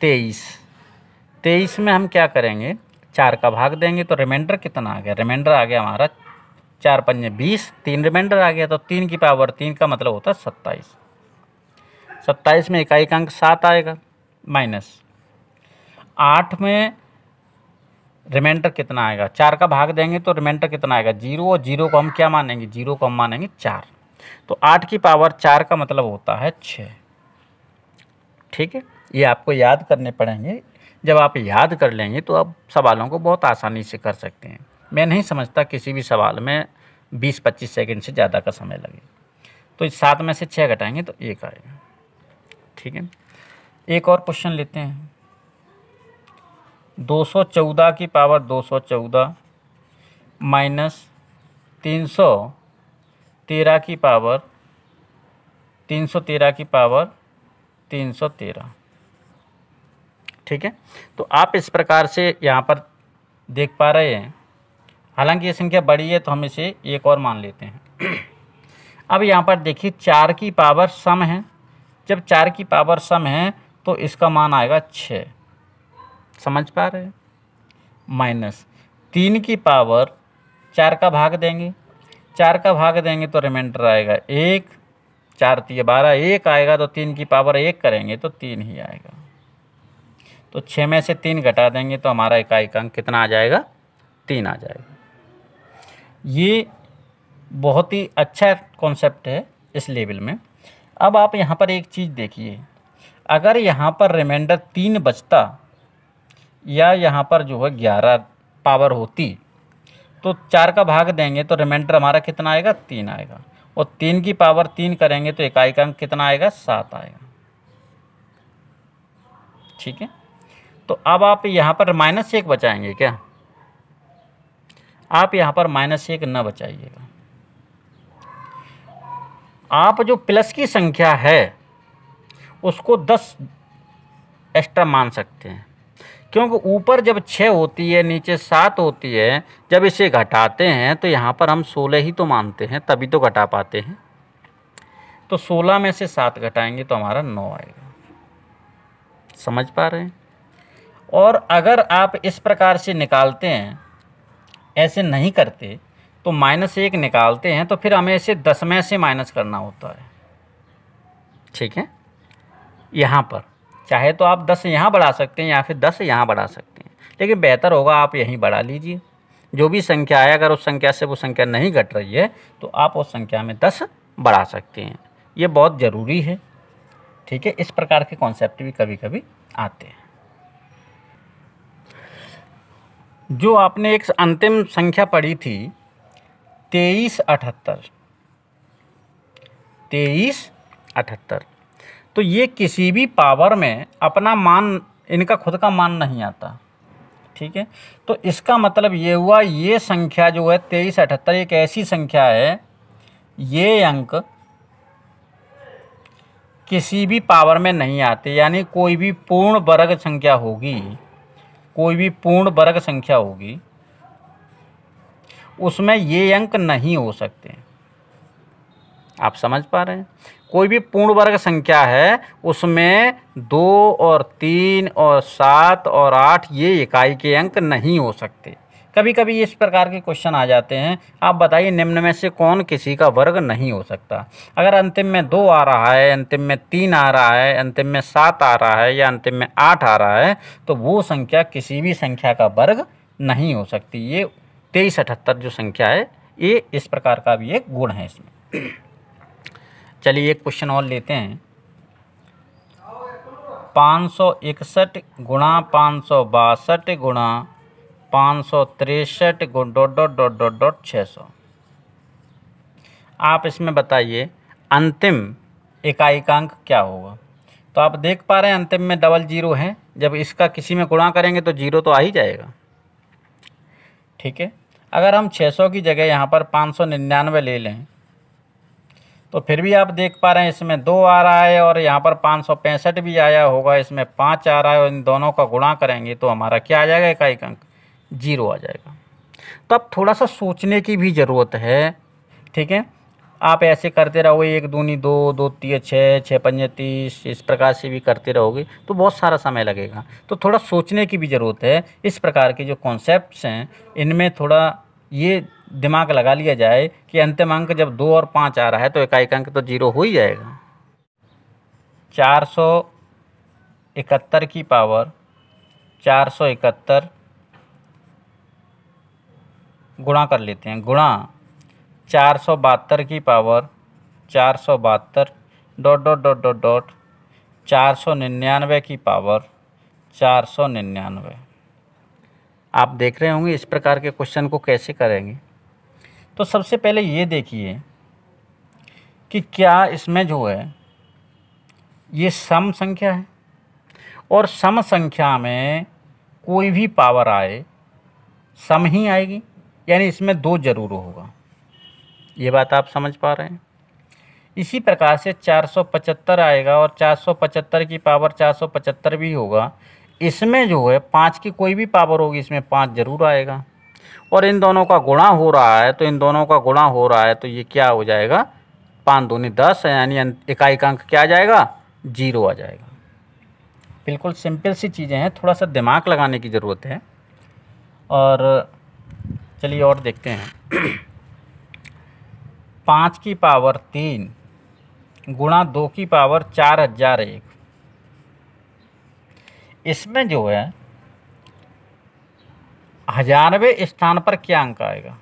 तेईस तेईस में हम क्या करेंगे चार का भाग देंगे तो रिमाइंडर कितना आ गया रिमाइंडर आ गया हमारा चार पंजे बीस तीन रिमाइंडर आ गया तो तीन की पावर तीन का मतलब होता है सत्ताईस सत्ताईस में इकाई का अंक सात आएगा माइनस आठ में रिमाइंडर कितना आएगा चार का भाग देंगे तो रिमाइंडर कितना आएगा जीरो और जीरो को हम क्या मानेंगे जीरो को हम मानेंगे चार तो आठ की पावर चार का मतलब होता है छः ठीक है ये आपको याद करने पड़ेंगे जब आप याद कर लेंगे तो आप सवालों को बहुत आसानी से कर सकते हैं मैं नहीं समझता किसी भी सवाल में बीस पच्चीस सेकेंड से ज़्यादा का समय लगे तो सात में से छः घटाएंगे तो एक आएगा ठीक है एक और क्वेश्चन लेते हैं 214 की पावर 214 माइनस 313 की पावर 313 की पावर 313 ठीक है तो आप इस प्रकार से यहाँ पर देख पा रहे हैं हालांकि ये संख्या बड़ी है तो हम इसे एक और मान लेते हैं अब यहाँ पर देखिए चार की पावर सम है जब चार की पावर सम है तो इसका मान आएगा छः समझ पा रहे माइनस तीन की पावर चार का भाग देंगे चार का भाग देंगे तो रिमाइंडर आएगा एक चार तीन बारह एक आएगा तो तीन की पावर एक करेंगे तो तीन ही आएगा तो छः में से तीन घटा देंगे तो हमारा इकाई का अंक कितना आ जाएगा तीन आ जाएगा ये बहुत ही अच्छा कॉन्सेप्ट है इस लेवल में अब आप यहाँ पर एक चीज़ देखिए अगर यहाँ पर रिमाइंडर तीन बचता या यहाँ पर जो है ग्यारह पावर होती तो चार का भाग देंगे तो रिमाइंडर हमारा कितना आएगा तीन आएगा और तीन की पावर तीन करेंगे तो इकाई का अंक कितना आएगा सात आएगा ठीक है तो अब आप यहाँ पर माइनस एक बचाएंगे क्या आप यहाँ पर माइनस एक न बचाइएगा आप जो प्लस की संख्या है उसको दस एक्स्ट्रा मान सकते हैं क्योंकि ऊपर जब छः होती है नीचे सात होती है जब इसे घटाते हैं तो यहाँ पर हम सोलह ही तो मानते हैं तभी तो घटा पाते हैं तो सोलह में से सात घटाएंगे तो हमारा नौ आएगा समझ पा रहे हैं और अगर आप इस प्रकार से निकालते हैं ऐसे नहीं करते तो माइनस एक निकालते हैं तो फिर हमें इसे दस में से माइनस करना होता है ठीक है यहाँ पर चाहे तो आप दस यहाँ बढ़ा सकते हैं या फिर दस यहाँ बढ़ा सकते हैं लेकिन बेहतर होगा आप यहीं बढ़ा लीजिए जो भी संख्या आए अगर उस संख्या से वो संख्या नहीं घट रही है तो आप उस संख्या में दस बढ़ा सकते हैं ये बहुत ज़रूरी है ठीक है इस प्रकार के कॉन्सेप्ट भी कभी कभी आते हैं जो आपने एक अंतिम संख्या पढ़ी थी तेईस अठहत्तर तेईस अठहत्तर तो ये किसी भी पावर में अपना मान इनका खुद का मान नहीं आता ठीक है तो इसका मतलब ये हुआ ये संख्या जो है तेईस अठहत्तर एक ऐसी संख्या है ये अंक किसी भी पावर में नहीं आते यानी कोई भी पूर्ण वर्ग संख्या होगी कोई भी पूर्ण वर्ग संख्या होगी उसमें ये अंक नहीं हो सकते आप समझ पा रहे हैं कोई भी पूर्ण वर्ग संख्या है उसमें दो और तीन और सात और आठ ये इकाई के अंक नहीं हो सकते कभी कभी इस प्रकार के क्वेश्चन आ जाते हैं आप बताइए निम्न में से कौन किसी का वर्ग नहीं हो सकता अगर अंतिम में दो आ रहा है अंतिम में तीन आ रहा है अंतिम में सात आ रहा है या अंतिम में आठ आ रहा है तो वो संख्या किसी भी संख्या का वर्ग नहीं हो सकती ये तेईस अठहत्तर जो संख्या है ये इस प्रकार का भी एक गुण है इसमें चलिए एक क्वेश्चन और लेते हैं पाँच सौ इकसठ गुणा पाँच सौ बासठ गुणा पाँच सौ तिरसठ गुण dot dot dot dot dot छः सौ आप इसमें बताइए अंतिम इकाई का अंक क्या होगा तो आप देख पा रहे हैं अंतिम में डबल जीरो है जब इसका किसी में गुणा करेंगे तो जीरो तो आ ही जाएगा ठीक है अगर हम 600 की जगह यहाँ पर 599 ले लें तो फिर भी आप देख पा रहे हैं इसमें दो आ रहा है और यहाँ पर पाँच भी आया होगा इसमें पाँच आ रहा है और इन दोनों का गुणा करेंगे तो हमारा क्या आ जाएगा इकाई अंक जीरो आ जाएगा तो अब थोड़ा सा सोचने की भी ज़रूरत है ठीक है आप ऐसे करते रहोगे एक दूनी दो दो तीन छः छः पंजे तीस इस प्रकार से भी करते रहोगे तो बहुत सारा समय लगेगा तो थोड़ा सोचने की भी ज़रूरत है इस प्रकार के जो कॉन्सेप्ट्स हैं इनमें थोड़ा ये दिमाग लगा लिया जाए कि अंतिम अंक जब दो और पाँच आ रहा है तो इकाई अंक तो जीरो हो ही जाएगा चार सौ इकहत्तर की पावर चार सौ इकहत्तर गुणा कर लेते हैं गुणा चार सौ बहत्तर की पावर चार सौ बहत्तर dot dot dot dot dot चार सौ निन्यानवे की पावर चार सौ निन्यानवे आप देख रहे होंगे इस प्रकार के क्वेश्चन को कैसे करेंगे तो सबसे पहले ये देखिए कि क्या इसमें जो है ये सम संख्या है और सम संख्या में कोई भी पावर आए सम ही आएगी यानी इसमें दो जरूर होगा ये बात आप समझ पा रहे हैं इसी प्रकार से 475 आएगा और 475 की पावर 475 भी होगा इसमें जो है पाँच की कोई भी पावर होगी इसमें पाँच जरूर आएगा और इन दोनों का गुणा हो रहा है तो इन दोनों का गुणा हो रहा है तो ये क्या हो जाएगा पाँच दूनी दस यानी इकाई का अंक क्या आ जाएगा जीरो आ जाएगा बिल्कुल सिंपल सी चीज़ें हैं थोड़ा सा दिमाग लगाने की ज़रूरत है और चलिए और देखते हैं (clears throat) पाँच की पावर तीन गुणा दो की पावर चार हजार एक इसमें जो है हजारवें स्थान पर क्या अंक आएगा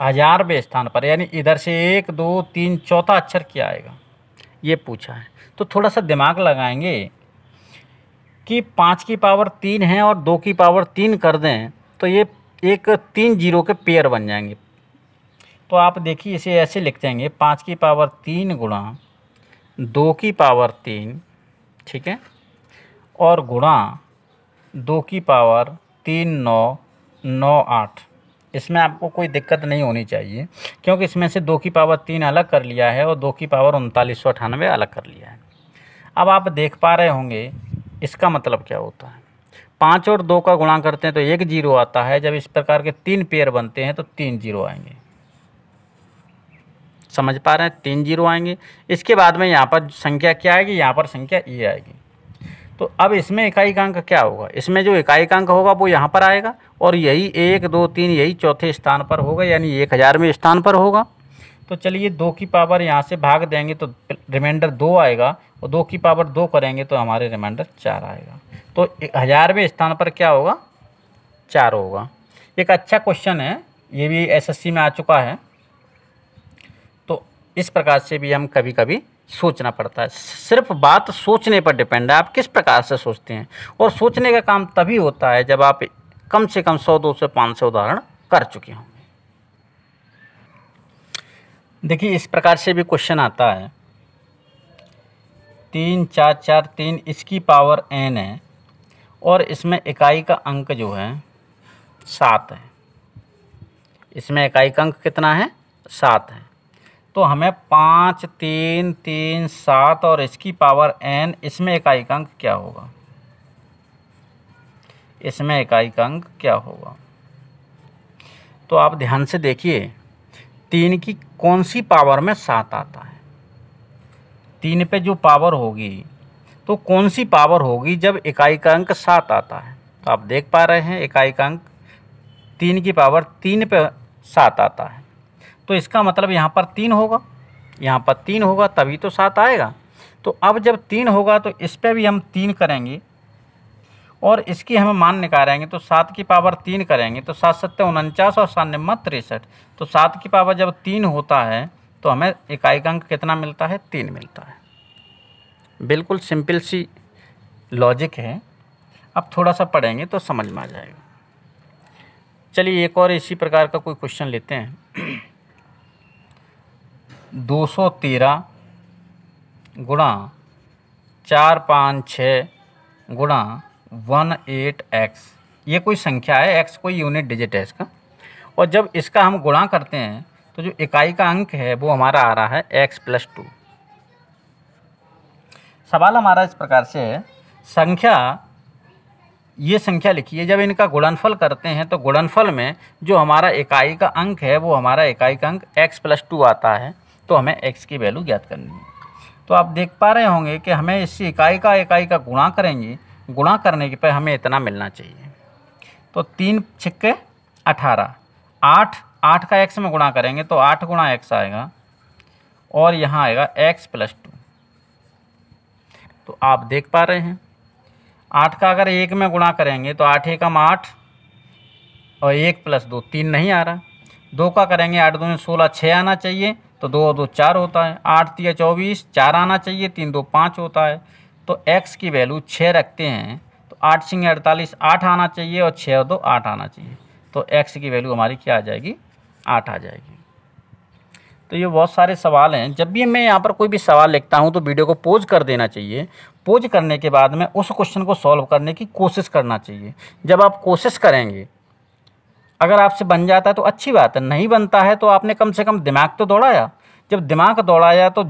हजारवें स्थान पर यानी इधर से एक दो तीन चौथा अक्षर क्या आएगा ये पूछा है तो थोड़ा सा दिमाग लगाएंगे कि पाँच की पावर तीन है और दो की पावर तीन कर दें तो ये एक तीन जीरो के पेयर बन जाएंगे तो आप देखिए इसे ऐसे लिख देंगे पाँच की पावर तीन गुणा दो की पावर तीन ठीक है और गुणा दो की पावर तीन नौ नौ आठ इसमें आपको कोई दिक्कत नहीं होनी चाहिए क्योंकि इसमें से दो की पावर तीन अलग कर लिया है और दो की पावर उनतालीस सौ अठानवे अलग कर लिया है अब आप देख पा रहे होंगे इसका मतलब क्या होता है पाँच और दो का गुणा करते हैं तो एक जीरो आता है जब इस प्रकार के तीन पेयर बनते हैं तो तीन जीरो आएंगे समझ पा रहे हैं तीन जीरो आएंगे इसके बाद में यहाँ पर संख्या क्या आएगी यहाँ पर संख्या ये आएगी तो अब इसमें इकाई का अंक क्या होगा इसमें जो इकाई का अंक होगा वो यहाँ पर आएगा और यही एक दो तीन यही चौथे स्थान पर होगा यानी एक हज़ार में स्थान पर होगा तो चलिए दो की पावर यहाँ से भाग देंगे तो रिमाइंडर दो आएगा और दो की पावर दो करेंगे तो हमारे रिमाइंडर चार आएगा तो हज़ारवें स्थान पर क्या होगा चार होगा एक अच्छा क्वेश्चन है ये भी एसएससी में आ चुका है तो इस प्रकार से भी हम कभी कभी सोचना पड़ता है सिर्फ बात सोचने पर डिपेंड है आप किस प्रकार से सोचते हैं और सोचने का काम तभी होता है जब आप कम से कम सौ दो सौ पाँच सौ उदाहरण कर चुके होंगे देखिए इस प्रकार से भी क्वेश्चन आता है तीन चार चार तीन इसकी पावर एन है और इसमें इकाई का अंक जो है सात है इसमें इकाई का अंक कितना है सात है तो हमें पाँच तीन तीन सात और इसकी पावर एन इसमें इकाई अंक क्या होगा इसमें इकाई अंक क्या होगा तो आप ध्यान से देखिए तीन की कौन सी पावर में सात आता है तीन पे जो पावर होगी तो कौन सी पावर होगी जब इकाई का अंक सात आता है तो आप देख पा रहे हैं इकाई का अंक तीन की पावर तीन पे सात आता है तो इसका मतलब यहाँ पर तीन होगा यहाँ पर तीन होगा तभी तो सात आएगा तो अब जब तीन होगा तो इस पर भी हम तीन करेंगे और इसकी हमें मान निकालेंगे तो सात की पावर तीन करेंगे तो सात सत्य उनचास और सात निम्मा तिरसठ तो सात की पावर जब तीन होता है तो हमें इकाई का अंक कितना मिलता है तीन मिलता है बिल्कुल सिंपल सी लॉजिक है अब थोड़ा सा पढ़ेंगे तो समझ में आ जाएगा चलिए एक और इसी प्रकार का कोई क्वेश्चन लेते हैं दो सौ तेरह गुणा चार पाँच छः गुणा वन एट एक्स ये कोई संख्या है एक्स कोई यूनिट डिजिट है इसका और जब इसका हम गुणा करते हैं तो जो इकाई का अंक है वो हमारा आ रहा है एक्स प्लस टू सवाल हमारा इस प्रकार से है संख्या ये संख्या लिखी है जब इनका गुणनफल करते हैं तो गुणनफल में जो हमारा इकाई का अंक है वो हमारा इकाई का अंक एक्स प्लस टू आता है तो हमें एक्स की वैल्यू ज्ञात करनी है तो आप देख पा रहे होंगे कि हमें इसी इकाई का इकाई का गुणा करेंगे गुणा करने के पर हमें इतना मिलना चाहिए तो तीन छिक्के अठारह आठ आठ का एक्स में गुणा करेंगे तो आठ गुणा एक्स आएगा और यहाँ आएगा एक्स प्लस टू तो आप देख पा रहे हैं आठ का अगर एक में गुणा करेंगे तो आठ एकम आठ और एक प्लस दो तीन नहीं आ रहा दो का करेंगे आठ दो में सोलह छः आना चाहिए तो दो और दो चार होता है आठ तीन चौबीस चार आना चाहिए तीन दो पाँच होता है तो एक्स की वैल्यू छः रखते हैं तो आठ सिंह अड़तालीस आठ आना चाहिए और छः और दो आठ आना चाहिए तो एक्स की वैल्यू हमारी क्या आ जाएगी आठ आ जाएगी तो ये बहुत सारे सवाल हैं जब भी मैं यहाँ पर कोई भी सवाल लिखता हूँ तो वीडियो को पोज कर देना चाहिए पोज करने के बाद में उस क्वेश्चन को सॉल्व करने की कोशिश करना चाहिए जब आप कोशिश करेंगे अगर आपसे बन जाता है तो अच्छी बात है नहीं बनता है तो आपने कम से कम दिमाग तो दौड़ाया जब दिमाग दौड़ाया तो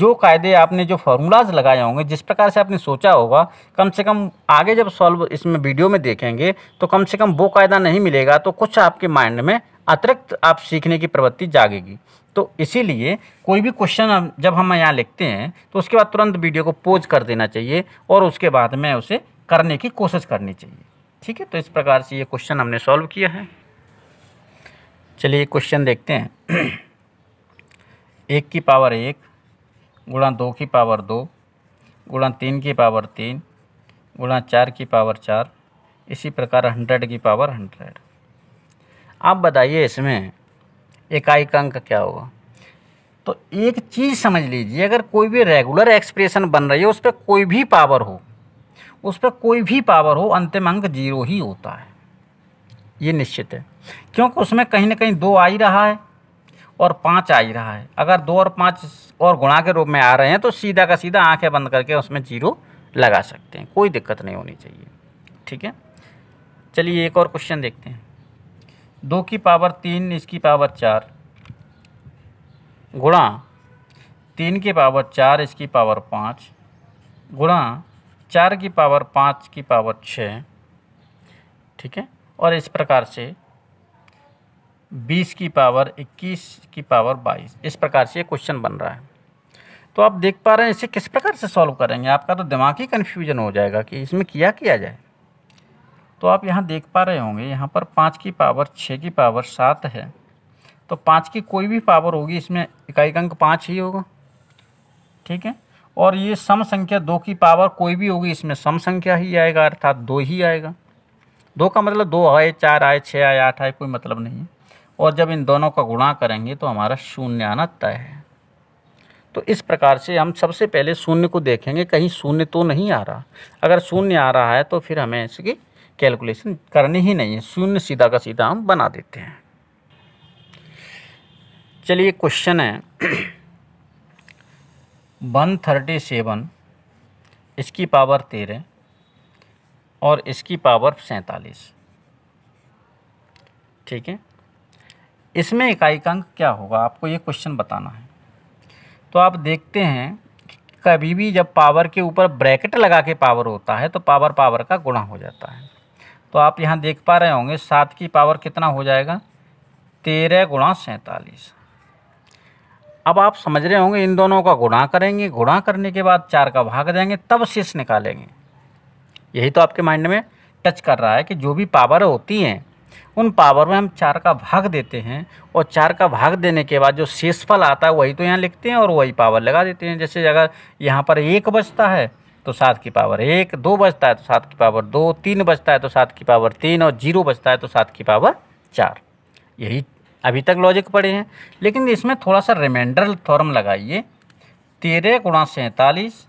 जो कायदे आपने जो फार्मूलाज लगाए होंगे जिस प्रकार से आपने सोचा होगा कम से कम आगे जब सॉल्व इसमें वीडियो में देखेंगे तो कम से कम वो कायदा नहीं मिलेगा तो कुछ आपके माइंड में अतिरिक्त आप सीखने की प्रवृत्ति जागेगी तो इसीलिए कोई भी क्वेश्चन जब हम यहाँ लिखते हैं तो उसके बाद तुरंत वीडियो को पोज कर देना चाहिए और उसके बाद में उसे करने की कोशिश करनी चाहिए ठीक है तो इस प्रकार से ये क्वेश्चन हमने सॉल्व किया है चलिए क्वेश्चन देखते हैं एक की पावर एक गुणा दो की पावर दो गुणा तीन की पावर तीन गुणा चार की पावर चार इसी प्रकार हंड्रेड की पावर हंड्रेड आप बताइए इसमें इकाई का अंक क्या होगा तो एक चीज़ समझ लीजिए अगर कोई भी रेगुलर एक्सप्रेशन बन रही है उस पर कोई भी पावर हो उस पर कोई भी पावर हो अंतिम अंक जीरो ही होता है ये निश्चित है क्योंकि उसमें कहीं ना कहीं दो आ ही रहा है और पाँच आ ही रहा है अगर दो और पाँच और गुणा के रूप में आ रहे हैं तो सीधा का सीधा आंखें बंद करके उसमें जीरो लगा सकते हैं कोई दिक्कत नहीं होनी चाहिए ठीक है चलिए एक और क्वेश्चन देखते हैं दो की पावर तीन इसकी पावर चार गुणा तीन की पावर चार इसकी पावर पाँच गुणा चार की पावर पाँच की पावर छः ठीक है और इस प्रकार से 20 की पावर 21 की पावर 22 इस प्रकार से क्वेश्चन बन रहा है तो आप देख पा रहे हैं इसे किस प्रकार से सॉल्व करेंगे आपका तो दिमाग ही कन्फ्यूजन हो जाएगा कि इसमें किया किया जाए तो आप यहाँ देख पा रहे होंगे यहाँ पर पाँच की पावर छः की पावर सात है तो पाँच की कोई भी पावर होगी इसमें इकाई अंक पाँच ही होगा ठीक है और ये सम संख्या दो की पावर कोई भी होगी इसमें सम संख्या ही आएगा अर्थात दो ही आएगा दो का मतलब दो आए चार आए छः आए आठ आए कोई मतलब नहीं है और जब इन दोनों का गुणा करेंगे तो हमारा शून्य आना तय है तो इस प्रकार से हम सबसे पहले शून्य को देखेंगे कहीं शून्य तो नहीं आ रहा अगर शून्य आ रहा है तो फिर हमें इसकी कैलकुलेशन करनी ही नहीं है शून्य सीधा का सीधा हम बना देते हैं चलिए क्वेश्चन है (clears throat) वन थर्टी सेवन इसकी पावर तेरह और इसकी पावर सैंतालीस ठीक है इसमें इकाई का अंक क्या होगा आपको ये क्वेश्चन बताना है तो आप देखते हैं कभी भी जब पावर के ऊपर ब्रैकेट लगा के पावर होता है तो पावर पावर का गुणा हो जाता है तो आप यहाँ देख पा रहे होंगे सात की पावर कितना हो जाएगा तेरह गुणा सैंतालीस अब आप समझ रहे होंगे इन दोनों का गुणा करेंगे गुणा करने के बाद चार का भाग देंगे तब शेष निकालेंगे यही तो आपके माइंड में टच कर रहा है कि जो भी पावर होती हैं उन पावर में हम चार का भाग देते हैं और चार का भाग देने के बाद जो शेषफल आता है वही तो यहाँ लिखते हैं और वही पावर लगा देते हैं जैसे अगर यहाँ पर एक बचता है तो सात की पावर एक दो बजता है तो सात की पावर दो तीन बजता है तो सात की पावर तीन और जीरो बजता है तो सात की पावर चार यही अभी तक लॉजिक पड़े हैं लेकिन इसमें थोड़ा सा रिमाइंडर थॉर्म लगाइए तेरह गुणा सैंतालीस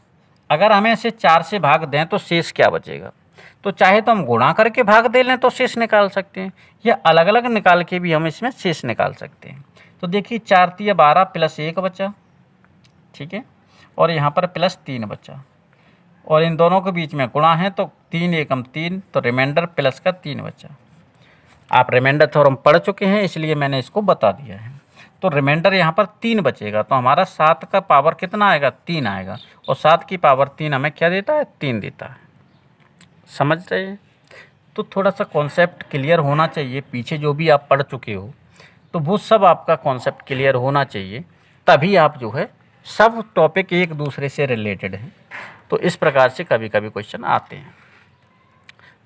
अगर हमें इसे चार से भाग दें तो शेष क्या बचेगा तो चाहे तो हम गुणा करके भाग दे लें तो शेष निकाल सकते हैं या अलग अलग निकाल के भी हम इसमें शेष निकाल सकते हैं तो देखिए चार तीन बारह प्लस एक बचा ठीक है और यहाँ पर प्लस तीन बचा और इन दोनों के बीच में गुणा है तो तीन एकम तीन तो रिमाइंडर प्लस का तीन बचा आप रिमाइंडर थोरम पढ़ चुके हैं इसलिए मैंने इसको बता दिया है तो रिमाइंडर यहाँ पर तीन बचेगा तो हमारा सात का पावर कितना आएगा तीन आएगा और सात की पावर तीन हमें क्या देता है तीन देता है समझ रहे हैं तो थोड़ा सा कॉन्सेप्ट क्लियर होना चाहिए पीछे जो भी आप पढ़ चुके हो तो वो सब आपका कॉन्सेप्ट क्लियर होना चाहिए तभी आप जो है सब टॉपिक एक दूसरे से रिलेटेड हैं तो इस प्रकार से कभी कभी क्वेश्चन आते हैं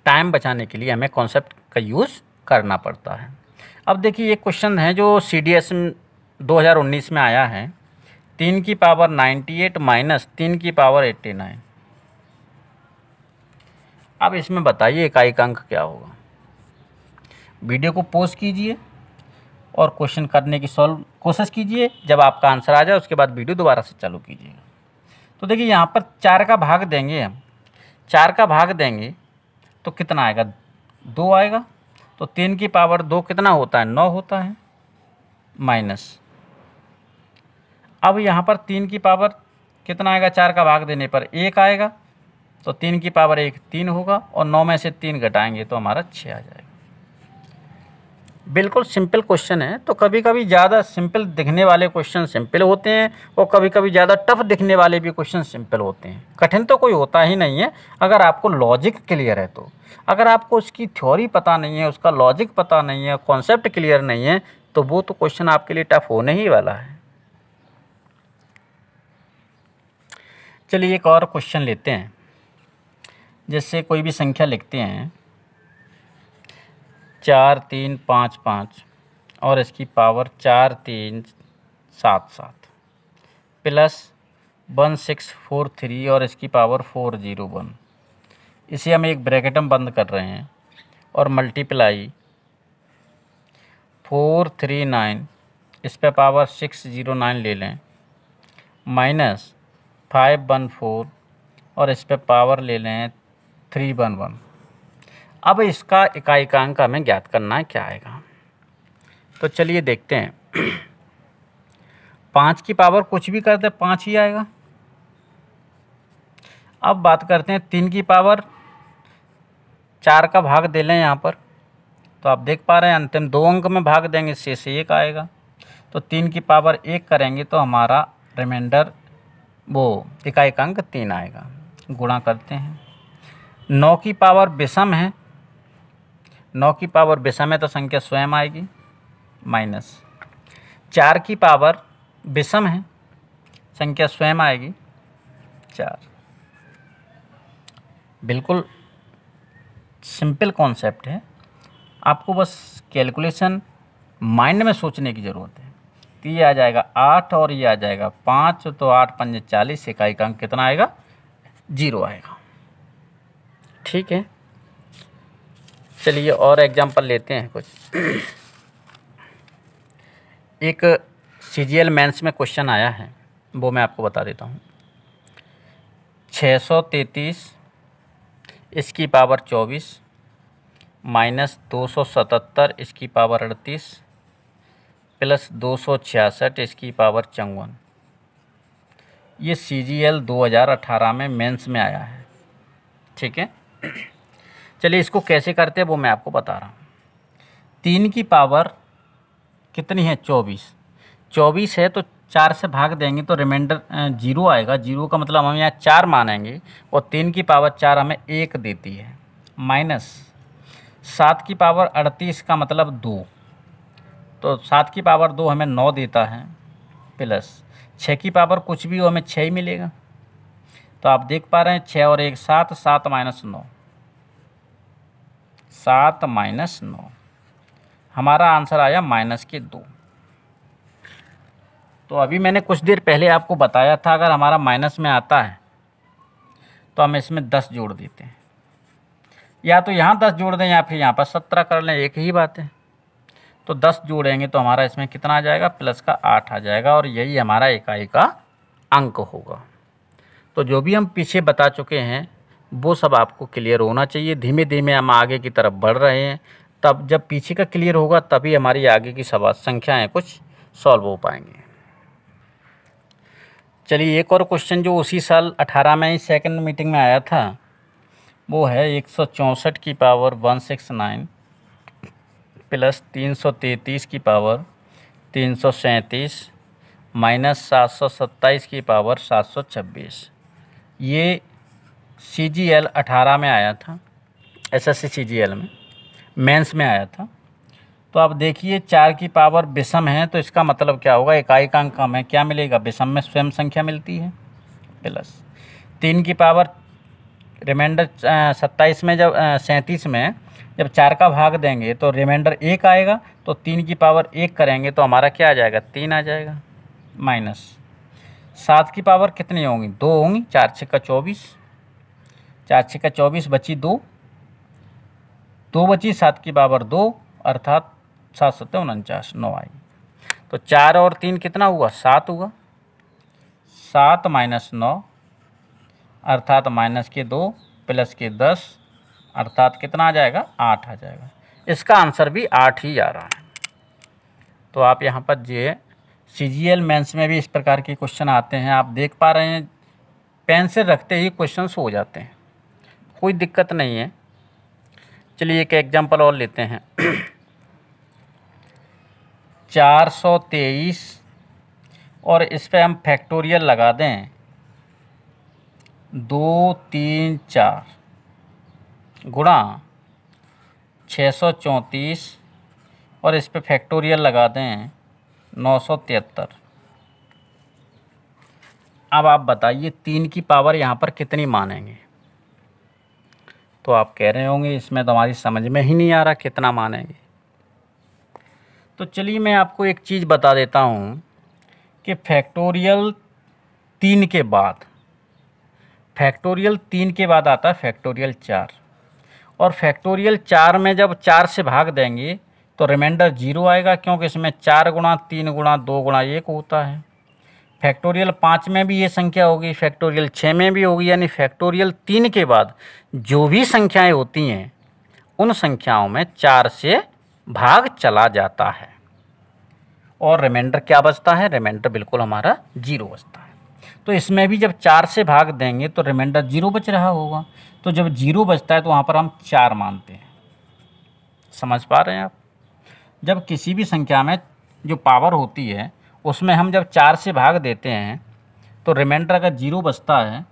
टाइम बचाने के लिए हमें कॉन्सेप्ट का यूज़ करना पड़ता है अब देखिए ये क्वेश्चन है जो सी डी एस 2019 में आया है तीन की पावर 98 माइनस तीन की पावर 89 अब इसमें बताइए इकाई का अंक क्या होगा वीडियो को पोस्ट कीजिए और क्वेश्चन करने की सॉल्व कोशिश कीजिए जब आपका आंसर आ जाए उसके बाद वीडियो दोबारा से चालू कीजिएगा तो देखिए यहाँ पर चार का भाग देंगे हम चार का भाग देंगे तो कितना आएगा दो आएगा तो तीन की पावर दो कितना होता है नौ होता है माइनस अब यहाँ पर तीन की पावर कितना आएगा चार का भाग देने पर एक आएगा तो तीन की पावर एक तीन होगा और नौ में से तीन घटाएंगे तो हमारा छः आ जाएगा बिल्कुल सिंपल क्वेश्चन है तो कभी कभी ज़्यादा सिंपल दिखने वाले क्वेश्चन सिंपल होते हैं और कभी कभी ज़्यादा टफ दिखने वाले भी क्वेश्चन सिंपल होते हैं कठिन तो कोई होता ही नहीं है अगर आपको लॉजिक क्लियर है तो अगर आपको उसकी थ्योरी पता नहीं है उसका लॉजिक पता नहीं है कॉन्सेप्ट क्लियर नहीं है तो वो तो क्वेश्चन आपके लिए टफ होने ही वाला है चलिए एक और क्वेश्चन लेते हैं जैसे कोई भी संख्या लिखते हैं चार तीन पाँच पाँच और इसकी पावर चार तीन सात सात plus one six four three और इसकी पावर फोर ज़ीरो वन इसे हम एक ब्रैकेट में बंद कर रहे हैं और मल्टीप्लाई फोर थ्री नाइन इस पर पावर सिक्स ज़ीरो नाइन ले लें माइनस फाइव वन फोर और इस पर पावर ले लें थ्री वन वन अब इसका इकाई का अंक हमें ज्ञात करना है क्या आएगा तो चलिए देखते हैं पाँच की पावर कुछ भी कर दे पाँच ही आएगा अब बात करते हैं तीन की पावर चार का भाग दे लें यहाँ पर तो आप देख पा रहे हैं अंतिम दो अंक में भाग देंगे से एक आएगा तो तीन की पावर एक करेंगे तो हमारा रिमाइंडर वो इकाई अंक तीन आएगा गुणा करते हैं नौ की पावर विषम है नौ की पावर विषम है तो संख्या स्वयं आएगी माइनस चार की पावर विषम है संख्या स्वयं आएगी चार बिल्कुल सिंपल कॉन्सेप्ट है आपको बस कैलकुलेशन माइंड में सोचने की ज़रूरत है तो ये आ जाएगा आठ और ये आ जाएगा पाँच तो आठ पंजे चालीस इकाई का अंक कितना आएगा जीरो आएगा ठीक है चलिए और एग्जाम्पल लेते हैं कुछ एक सी जी एल में क्वेश्चन आया है वो मैं आपको बता देता हूँ छः सौ तैंतीस इसकी पावर चौबीस माइनस दो सौ सतहत्तर इसकी पावर अड़तीस प्लस दो सौ छियासठ इसकी पावर चंगवन ये सी जी एल दो हज़ार अठारह में मेंस में आया है ठीक है चलिए इसको कैसे करते हैं वो मैं आपको बता रहा हूँ तीन की पावर कितनी है चौबीस चौबीस है तो चार से भाग देंगे तो रिमाइंडर जीरो आएगा जीरो का मतलब हम यहाँ चार मानेंगे और तीन की पावर चार हमें एक देती है माइनस सात की पावर अड़तीस का मतलब दो तो सात की पावर दो हमें नौ देता है प्लस छः की पावर कुछ भी हो हमें छः ही मिलेगा तो आप देख पा रहे हैं छः और एक सात सात माइनस नौ सात माइनस नौ हमारा आंसर आया माइनस के दो तो अभी मैंने कुछ देर पहले आपको बताया था अगर हमारा माइनस में आता है तो हम इसमें दस जोड़ देते हैं या तो यहाँ दस जोड़ दें या फिर यहाँ पर सत्रह कर लें एक ही बात है तो दस जोड़ेंगे तो हमारा इसमें कितना आ जाएगा प्लस का आठ आ जाएगा और यही हमारा इकाई का अंक होगा तो जो भी हम पीछे बता चुके हैं वो सब आपको क्लियर होना चाहिए धीमे धीमे हम आगे की तरफ बढ़ रहे हैं तब जब पीछे का क्लियर होगा तभी हमारी आगे की सवा संख्याएँ कुछ सॉल्व हो पाएंगी चलिए एक और क्वेश्चन जो उसी साल अठारह में ही सेकेंड मीटिंग में आया था वो है एक सौ चौंसठ की power one six nine plus तीन सौ तैंतीस की पावर तीन सौ सैंतीस माइनस सात सौ सत्ताईस की पावर सात सौ छब्बीस ये सी जी एल अठारह में आया था S S C C G L में मेंस में आया था तो आप देखिए चार की पावर विषम है तो इसका मतलब क्या होगा इकाई का अंक कम है क्या मिलेगा विषम में स्वयं संख्या मिलती है प्लस तीन की पावर रिमाइंडर सत्ताईस में जब सैंतीस में जब चार का भाग देंगे तो रिमाइंडर एक आएगा तो तीन की पावर एक करेंगे तो हमारा क्या आ जाएगा तीन आ जाएगा माइनस सात की पावर कितनी होंगी दो होंगी चार छः का चौबीस चार छः का चौबीस बची दो दो बची सात की पावर दो अर्थात सात सत्तर उनचास नौ आएगी तो चार और तीन कितना हुआ सात हुआ सात माइनस नौ अर्थात माइनस के दो प्लस के दस अर्थात कितना आ जाएगा आठ आ जाएगा इसका आंसर भी आठ ही आ रहा है तो आप यहाँ पर जे सी जी एल मेन्स में भी इस प्रकार के क्वेश्चन आते हैं आप देख पा रहे हैं पेंसिल रखते ही क्वेश्चन हो जाते हैं कोई दिक्कत नहीं है चलिए एक एग्जाम्पल और लेते हैं (clears throat) चार सौ तेईस और इस पर हम फैक्टोरियल लगा दें दो तीन चार गुणा छः सौ चौंतीस और इस पर फैक्टोरियल लगा दें नौ सौ तिहत्तर अब आप बताइए तीन की पावर यहाँ पर कितनी मानेंगे तो आप कह रहे होंगे इसमें तो हमारी समझ में ही नहीं आ रहा कितना मानेंगे तो चलिए मैं आपको एक चीज़ बता देता हूँ कि फैक्टोरियल तीन के बाद फैक्टोरियल तीन के बाद आता है फैक्टोरियल चार और फैक्टोरियल चार में जब चार से भाग देंगे तो रिमाइंडर जीरो आएगा क्योंकि इसमें चार गुणा तीन गुणा दो गुणा एक होता है फैक्टोरियल पाँच में भी ये संख्या होगी फैक्टोरियल छः में भी होगी यानी फैक्टोरियल तीन के बाद जो भी संख्याएं होती हैं उन संख्याओं में चार से भाग चला जाता है और रिमाइंडर क्या बचता है रिमाइंडर बिल्कुल हमारा जीरो बचता है तो इसमें भी जब चार से भाग देंगे तो रिमाइंडर जीरो बच रहा होगा तो जब जीरो बचता है तो वहाँ पर हम चार मानते हैं समझ पा रहे हैं आप जब किसी भी संख्या में जो पावर होती है उसमें हम जब चार से भाग देते हैं तो रिमाइंडर अगर जीरो बचता है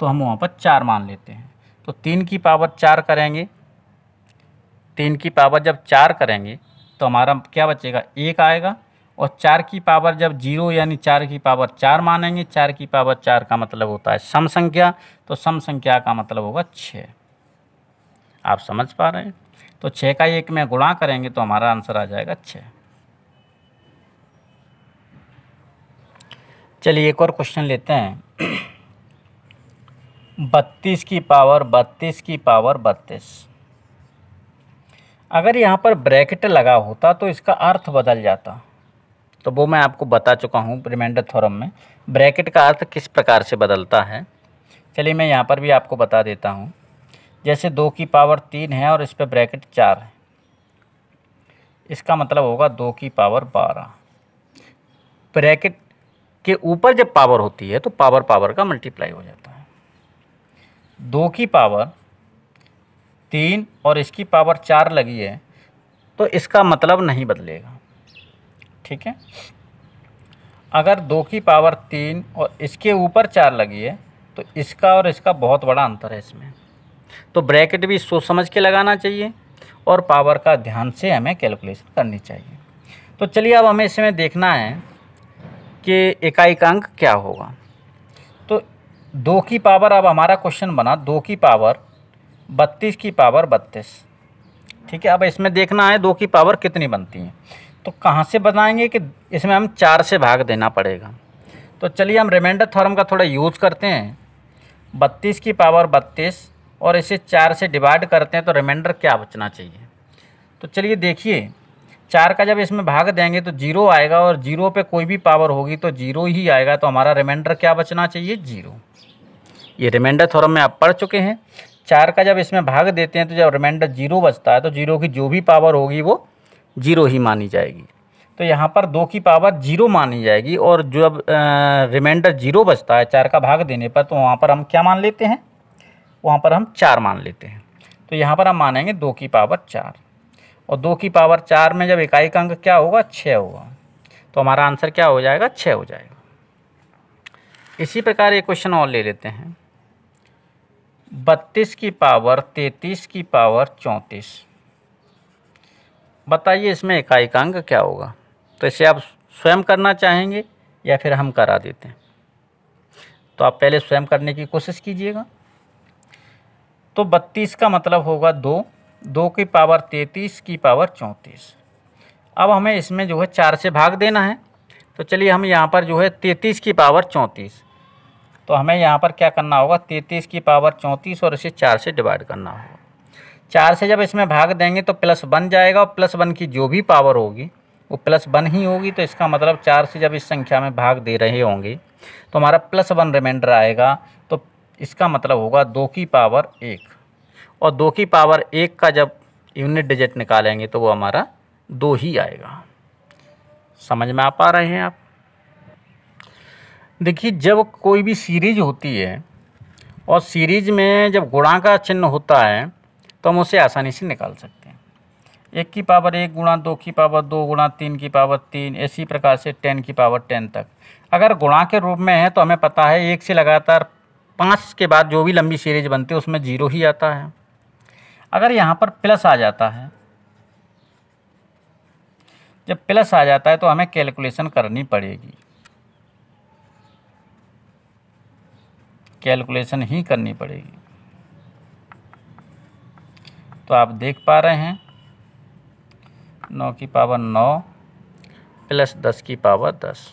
तो हम वहाँ पर चार मान लेते हैं तो तीन की पावर चार करेंगे तीन की पावर जब चार करेंगे तो हमारा क्या बचेगा एक आएगा और चार की पावर जब जीरो यानी चार की पावर चार मानेंगे चार की पावर चार का मतलब होता है सम संख्या तो सम संख्या का मतलब होगा छः आप समझ पा रहे हैं तो छः का एक में गुणा करेंगे तो हमारा आंसर आ जाएगा छः चलिए एक और क्वेश्चन लेते हैं बत्तीस की पावर बत्तीस की पावर बत्तीस अगर यहाँ पर ब्रैकेट लगा होता तो इसका अर्थ बदल जाता तो वो मैं आपको बता चुका हूँ रिमाइंडर थॉरम में ब्रैकेट का अर्थ किस प्रकार से बदलता है चलिए मैं यहाँ पर भी आपको बता देता हूँ जैसे दो की पावर तीन है और इस पर ब्रैकेट चार है इसका मतलब होगा दो की पावर बारह ब्रैकेट के ऊपर जब पावर होती है तो पावर पावर का मल्टीप्लाई हो जाता है दो की पावर तीन और इसकी पावर चार लगी है तो इसका मतलब नहीं बदलेगा ठीक है अगर दो की पावर तीन और इसके ऊपर चार लगी है तो इसका और इसका बहुत बड़ा अंतर है इसमें तो ब्रैकेट भी सोच समझ के लगाना चाहिए और पावर का ध्यान से हमें कैलकुलेशन करनी चाहिए तो चलिए अब हमें इसमें देखना है कि इकाई का अंक क्या होगा तो दो की पावर अब हमारा क्वेश्चन बना दो की पावर बत्तीस की पावर बत्तीस ठीक है अब इसमें देखना है दो की पावर कितनी बनती है तो कहाँ से बताएंगे कि इसमें हम चार से भाग देना पड़ेगा तो चलिए हम रिमाइंडर थॉरम का थोड़ा यूज़ करते हैं बत्तीस की पावर बत्तीस और इसे चार से डिवाइड करते हैं तो रिमाइंडर क्या बचना चाहिए तो चलिए देखिए चार का जब इसमें भाग देंगे तो जीरो आएगा और जीरो पे कोई भी पावर होगी तो जीरो ही आएगा तो हमारा रिमाइंडर क्या बचना चाहिए जीरो ये रिमाइंडर थोड़ा में आप पढ़ चुके हैं चार का जब इसमें भाग देते हैं तो जब रिमाइंडर जीरो बचता है तो जीरो की जो भी पावर होगी वो ज़ीरो ही मानी जाएगी तो यहाँ पर दो की पावर जीरो मानी जाएगी और अब रिमाइंडर जीरो बचता है चार का भाग देने पर तो वहाँ पर हम क्या मान लेते हैं वहाँ पर हम चार मान लेते हैं तो यहाँ पर हम मानेंगे दो की पावर चार और दो की पावर चार में जब इकाई का अंक क्या होगा छः होगा तो हमारा आंसर क्या हो जाएगा छः हो जाएगा इसी प्रकार ये क्वेश्चन और ले लेते हैं बत्तीस की पावर तैंतीस की पावर चौंतीस बताइए इसमें इकाई का अंक क्या होगा तो इसे आप स्वयं करना चाहेंगे या फिर हम करा देते हैं तो आप पहले स्वयं करने की कोशिश कीजिएगा तो बत्तीस का मतलब होगा दो दो की पावर तैंतीस की पावर चौंतीस अब हमें इसमें जो है चार से भाग देना है तो चलिए हम यहाँ पर जो है तैंतीस की पावर चौंतीस तो हमें यहाँ पर क्या करना होगा तैंतीस की पावर चौंतीस और इसे चार से डिवाइड करना होगा चार से जब इसमें भाग देंगे तो प्लस वन जाएगा और प्लस वन की जो भी पावर होगी वो प्लस वन ही होगी तो इसका मतलब चार से जब इस संख्या में भाग दे रहे होंगे तो हमारा प्लस वन रिमाइंडर आएगा तो इसका मतलब होगा दो की पावर एक और दो की पावर एक का जब यूनिट डिजिट निकालेंगे तो वो हमारा दो ही आएगा समझ में आ पा रहे हैं आप देखिए जब कोई भी सीरीज होती है और सीरीज में जब गुणा का चिन्ह होता है तो हम उसे आसानी से निकाल सकते हैं एक की पावर एक गुणा दो की पावर दो गुणा तीन की पावर तीन इसी प्रकार से टेन की पावर टेन तक अगर गुणा के रूप में है तो हमें पता है एक से लगातार पाँच के बाद जो भी लंबी सीरीज बनती है उसमें जीरो ही आता है अगर यहाँ पर प्लस आ जाता है जब प्लस आ जाता है तो हमें कैलकुलेशन करनी पड़ेगी कैलकुलेशन ही करनी पड़ेगी तो आप देख पा रहे हैं नौ की पावर नौ प्लस दस की पावर दस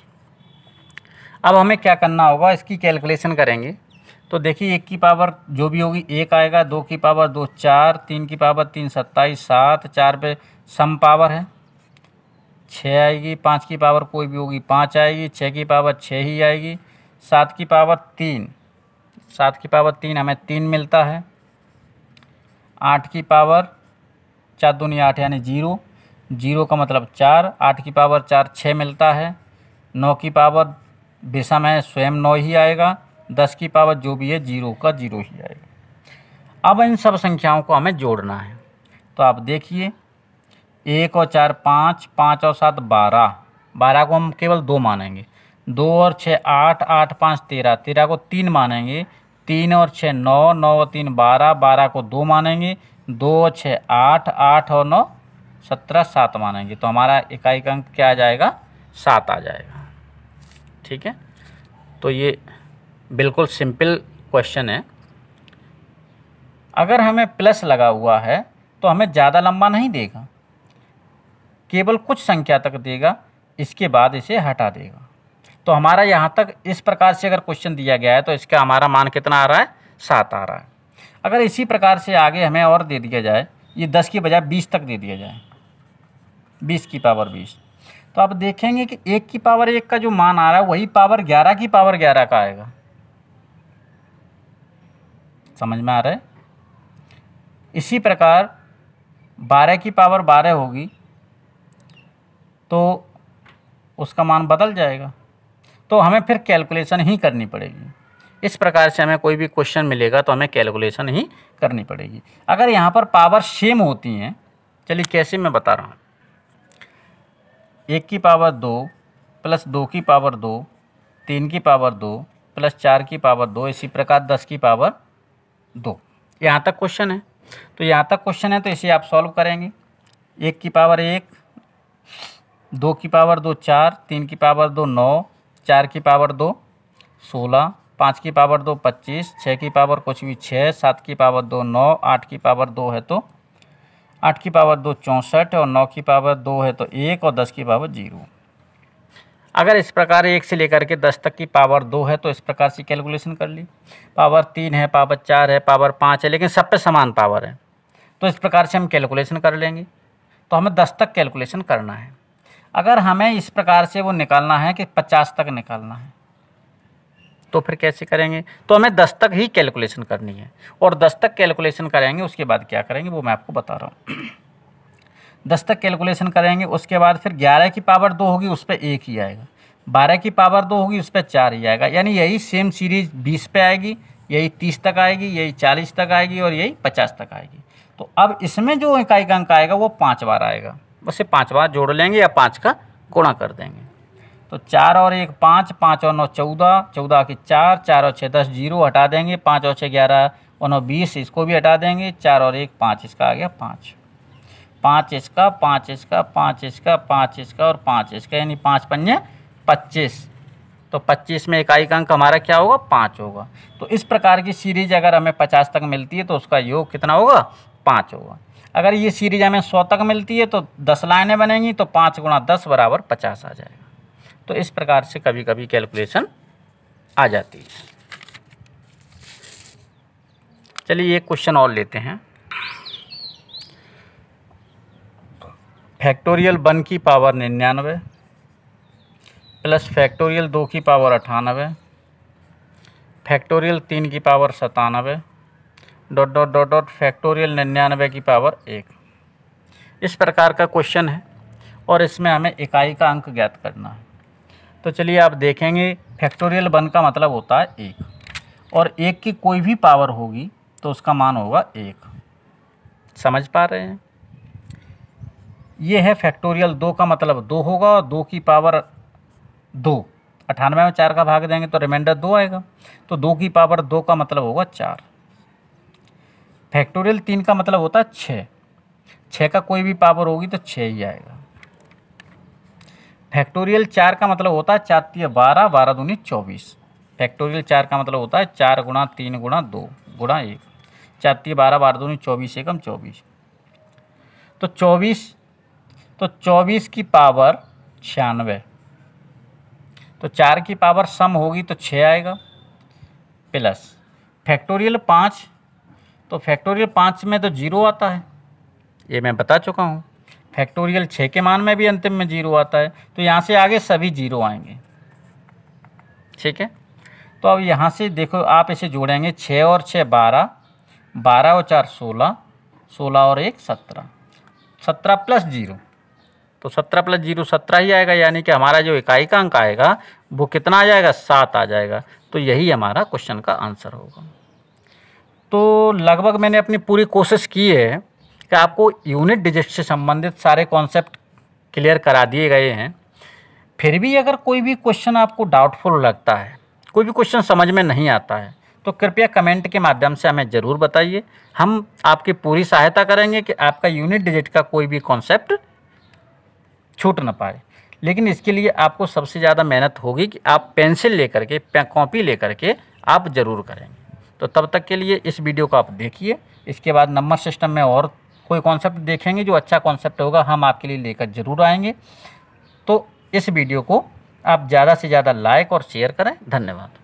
अब हमें क्या करना होगा इसकी कैलकुलेशन करेंगे तो देखिए एक की पावर जो भी होगी एक आएगा दो की पावर दो चार तीन की पावर तीन सत्ताईस सात चार पे सम पावर है छः आएगी पाँच की पावर कोई भी होगी पाँच आएगी छः की पावर छः ही आएगी सात की पावर तीन सात की पावर तीन हमें तीन मिलता है आठ की पावर चार दूनी आठ यानी जीरो जीरो का मतलब चार आठ की पावर चार छः मिलता है नौ की पावर विषम है स्वयं नौ ही आएगा दस की पावर जो भी है जीरो का जीरो ही आएगा अब इन सब संख्याओं को हमें जोड़ना है तो आप देखिए एक और चार पाँच पाँच और सात बारह बारह को हम केवल दो मानेंगे दो और छः आठ आठ पाँच तेरह तेरह को तीन मानेंगे तीन और छः नौ नौ और तीन बारह बारह को दो मानेंगे दो छः आठ आठ और नौ सत्रह सात मानेंगे तो हमारा इकाई का अंक क्या आ जाएगा सात आ जाएगा ठीक है तो ये बिल्कुल सिंपल क्वेश्चन है अगर हमें प्लस लगा हुआ है तो हमें ज़्यादा लंबा नहीं देगा केवल कुछ संख्या तक देगा इसके बाद इसे हटा देगा तो हमारा यहाँ तक इस प्रकार से अगर क्वेश्चन दिया गया है तो इसका हमारा मान कितना आ रहा है सात आ रहा है अगर इसी प्रकार से आगे हमें और दे दिया जाए ये दस की बजाय बीस तक दे दिया जाए बीस की पावर बीस तो आप देखेंगे कि एक की पावर एक का जो मान आ रहा है वही पावर ग्यारह की पावर ग्यारह का आएगा समझ में आ रहा है इसी प्रकार बारह की पावर बारह होगी तो उसका मान बदल जाएगा तो हमें फिर कैलकुलेशन ही करनी पड़ेगी इस प्रकार से हमें कोई भी क्वेश्चन मिलेगा तो हमें कैलकुलेशन ही करनी पड़ेगी अगर यहाँ पर पावर सेम होती हैं चलिए कैसे मैं बता रहा हूँ एक की पावर दो प्लस दो की पावर दो तीन की पावर दो प्लस चार की पावर दो इसी प्रकार दस की पावर दो यहाँ तक क्वेश्चन है तो यहाँ तक क्वेश्चन है तो इसे आप सॉल्व करेंगे एक की पावर एक दो की पावर दो चार तीन की पावर दो नौ चार की पावर दो सोलह पाँच की पावर दो पच्चीस छः की पावर कुछ भी छः सात की पावर दो नौ आठ की पावर दो है तो आठ की पावर दो चौंसठ और नौ की पावर दो है तो एक और दस की पावर जीरो अगर इस प्रकार एक से लेकर के दस तक की पावर दो है तो इस प्रकार से कैलकुलेशन कर ली पावर तीन है पावर चार है पावर पाँच है लेकिन सब पे समान पावर है तो इस प्रकार से हम कैलकुलेशन कर लेंगे तो हमें दस तक कैलकुलेशन करना है अगर हमें इस प्रकार से वो निकालना है कि पचास तक निकालना है तो फिर कैसे करेंगे तो हमें दस तक ही कैलकुलेशन करनी है और दस तक कैलकुलेशन करेंगे उसके बाद क्या करेंगे वो मैं आपको बता रहा हूँ (clears throat) दस तक कैलकुलेशन करेंगे उसके बाद फिर ग्यारह की पावर दो होगी उस पर एक ही आएगा बारह की पावर दो होगी उस पर चार ही आएगा यानी यही सेम सीरीज बीस पे आएगी यही तीस तक आएगी यही चालीस तक आएगी और यही पचास तक आएगी तो अब इसमें जो इकाई का अंक आएगा वो पाँच बार आएगा उसे पाँच बार जोड़ लेंगे या पाँच का गुणा कर देंगे तो चार और एक पाँच पाँच और नौ चौदह चौदह की चार चार और छः दस जीरो हटा देंगे पाँच और छः ग्यारह और नौ बीस इसको भी हटा देंगे चार और एक पाँच इसका आ गया पाँच पाँच इसका पाँच इसका पाँच इसका पाँच इसका और पाँच इसका यानी पाँच पन्ने पच्चीस तो पच्चीस में इकाई का अंक हमारा क्या होगा पाँच होगा तो इस प्रकार की सीरीज अगर हमें पचास तक मिलती है तो उसका योग कितना होगा पाँच होगा अगर ये सीरीज हमें सौ तक मिलती है तो दस लाइनें बनेंगी तो पाँच गुणा दस बराबर पचास आ जाएगा तो इस प्रकार से कभी कभी कैलकुलेशन आ जाती है चलिए एक क्वेश्चन और लेते हैं फैक्टोरियल वन की पावर निन्यानवे प्लस फैक्टोरियल दो की पावर अठानवे फैक्टोरियल तीन की पावर सतानवे dot dot dot dot factorial निन्यानवे की पावर एक इस प्रकार का क्वेश्चन है और इसमें हमें इकाई का अंक ज्ञात करना है तो चलिए आप देखेंगे फैक्टोरियल वन का मतलब होता है एक और एक की कोई भी पावर होगी तो उसका मान होगा एक समझ पा रहे हैं ये है फैक्टोरियल दो का मतलब दो होगा और दो की पावर दो अठानवे में चार का भाग देंगे तो रिमाइंडर दो आएगा तो दो की पावर दो का मतलब होगा चार फैक्टोरियल तीन का मतलब होता है छः छः का कोई भी पावर होगी तो छः ही आएगा फैक्टोरियल चार का मतलब होता है चार बारह बारह दूनी चौबीस फैक्टोरियल चार का मतलब होता है चार गुणा तीन गुणा दो गुणा एक चार तीन बारह बारह दूनी चौबीस एकम चौबीस तो चौबीस तो चौबीस की पावर छियानवे तो चार की पावर सम होगी तो छः आएगा प्लस फैक्टोरियल पाँच तो फैक्टोरियल पाँच में तो जीरो आता है ये मैं बता चुका हूँ फैक्टोरियल छः के मान में भी अंतिम में जीरो आता है तो यहाँ से आगे सभी जीरो आएंगे ठीक है तो अब यहाँ से देखो आप इसे जोड़ेंगे छः और छः बारह बारह और चार सोलह सोलह और एक सत्रह सत्रह प्लस जीरो तो सत्रह प्लस जीरो सत्रह ही आएगा यानी कि हमारा जो इकाई का अंक आएगा वो कितना आ जाएगा सात आ जाएगा तो यही हमारा क्वेश्चन का आंसर होगा तो लगभग मैंने अपनी पूरी कोशिश की है कि आपको यूनिट डिजिट से संबंधित सारे कॉन्सेप्ट क्लियर करा दिए गए हैं फिर भी अगर कोई भी क्वेश्चन आपको डाउटफुल लगता है कोई भी क्वेश्चन समझ में नहीं आता है तो कृपया कमेंट के माध्यम से हमें ज़रूर बताइए हम आपकी पूरी सहायता करेंगे कि आपका यूनिट डिजिट का कोई भी कॉन्सेप्ट छूट ना पाए लेकिन इसके लिए आपको सबसे ज़्यादा मेहनत होगी कि आप पेंसिल लेकर के कॉपी लेकर के आप ज़रूर करेंगे तो तब तक के लिए इस वीडियो को आप देखिए इसके बाद नंबर सिस्टम में और कोई कॉन्सेप्ट देखेंगे जो अच्छा कॉन्सेप्ट होगा हम आपके लिए लेकर ज़रूर आएंगे तो इस वीडियो को आप ज़्यादा से ज़्यादा लाइक और शेयर करें धन्यवाद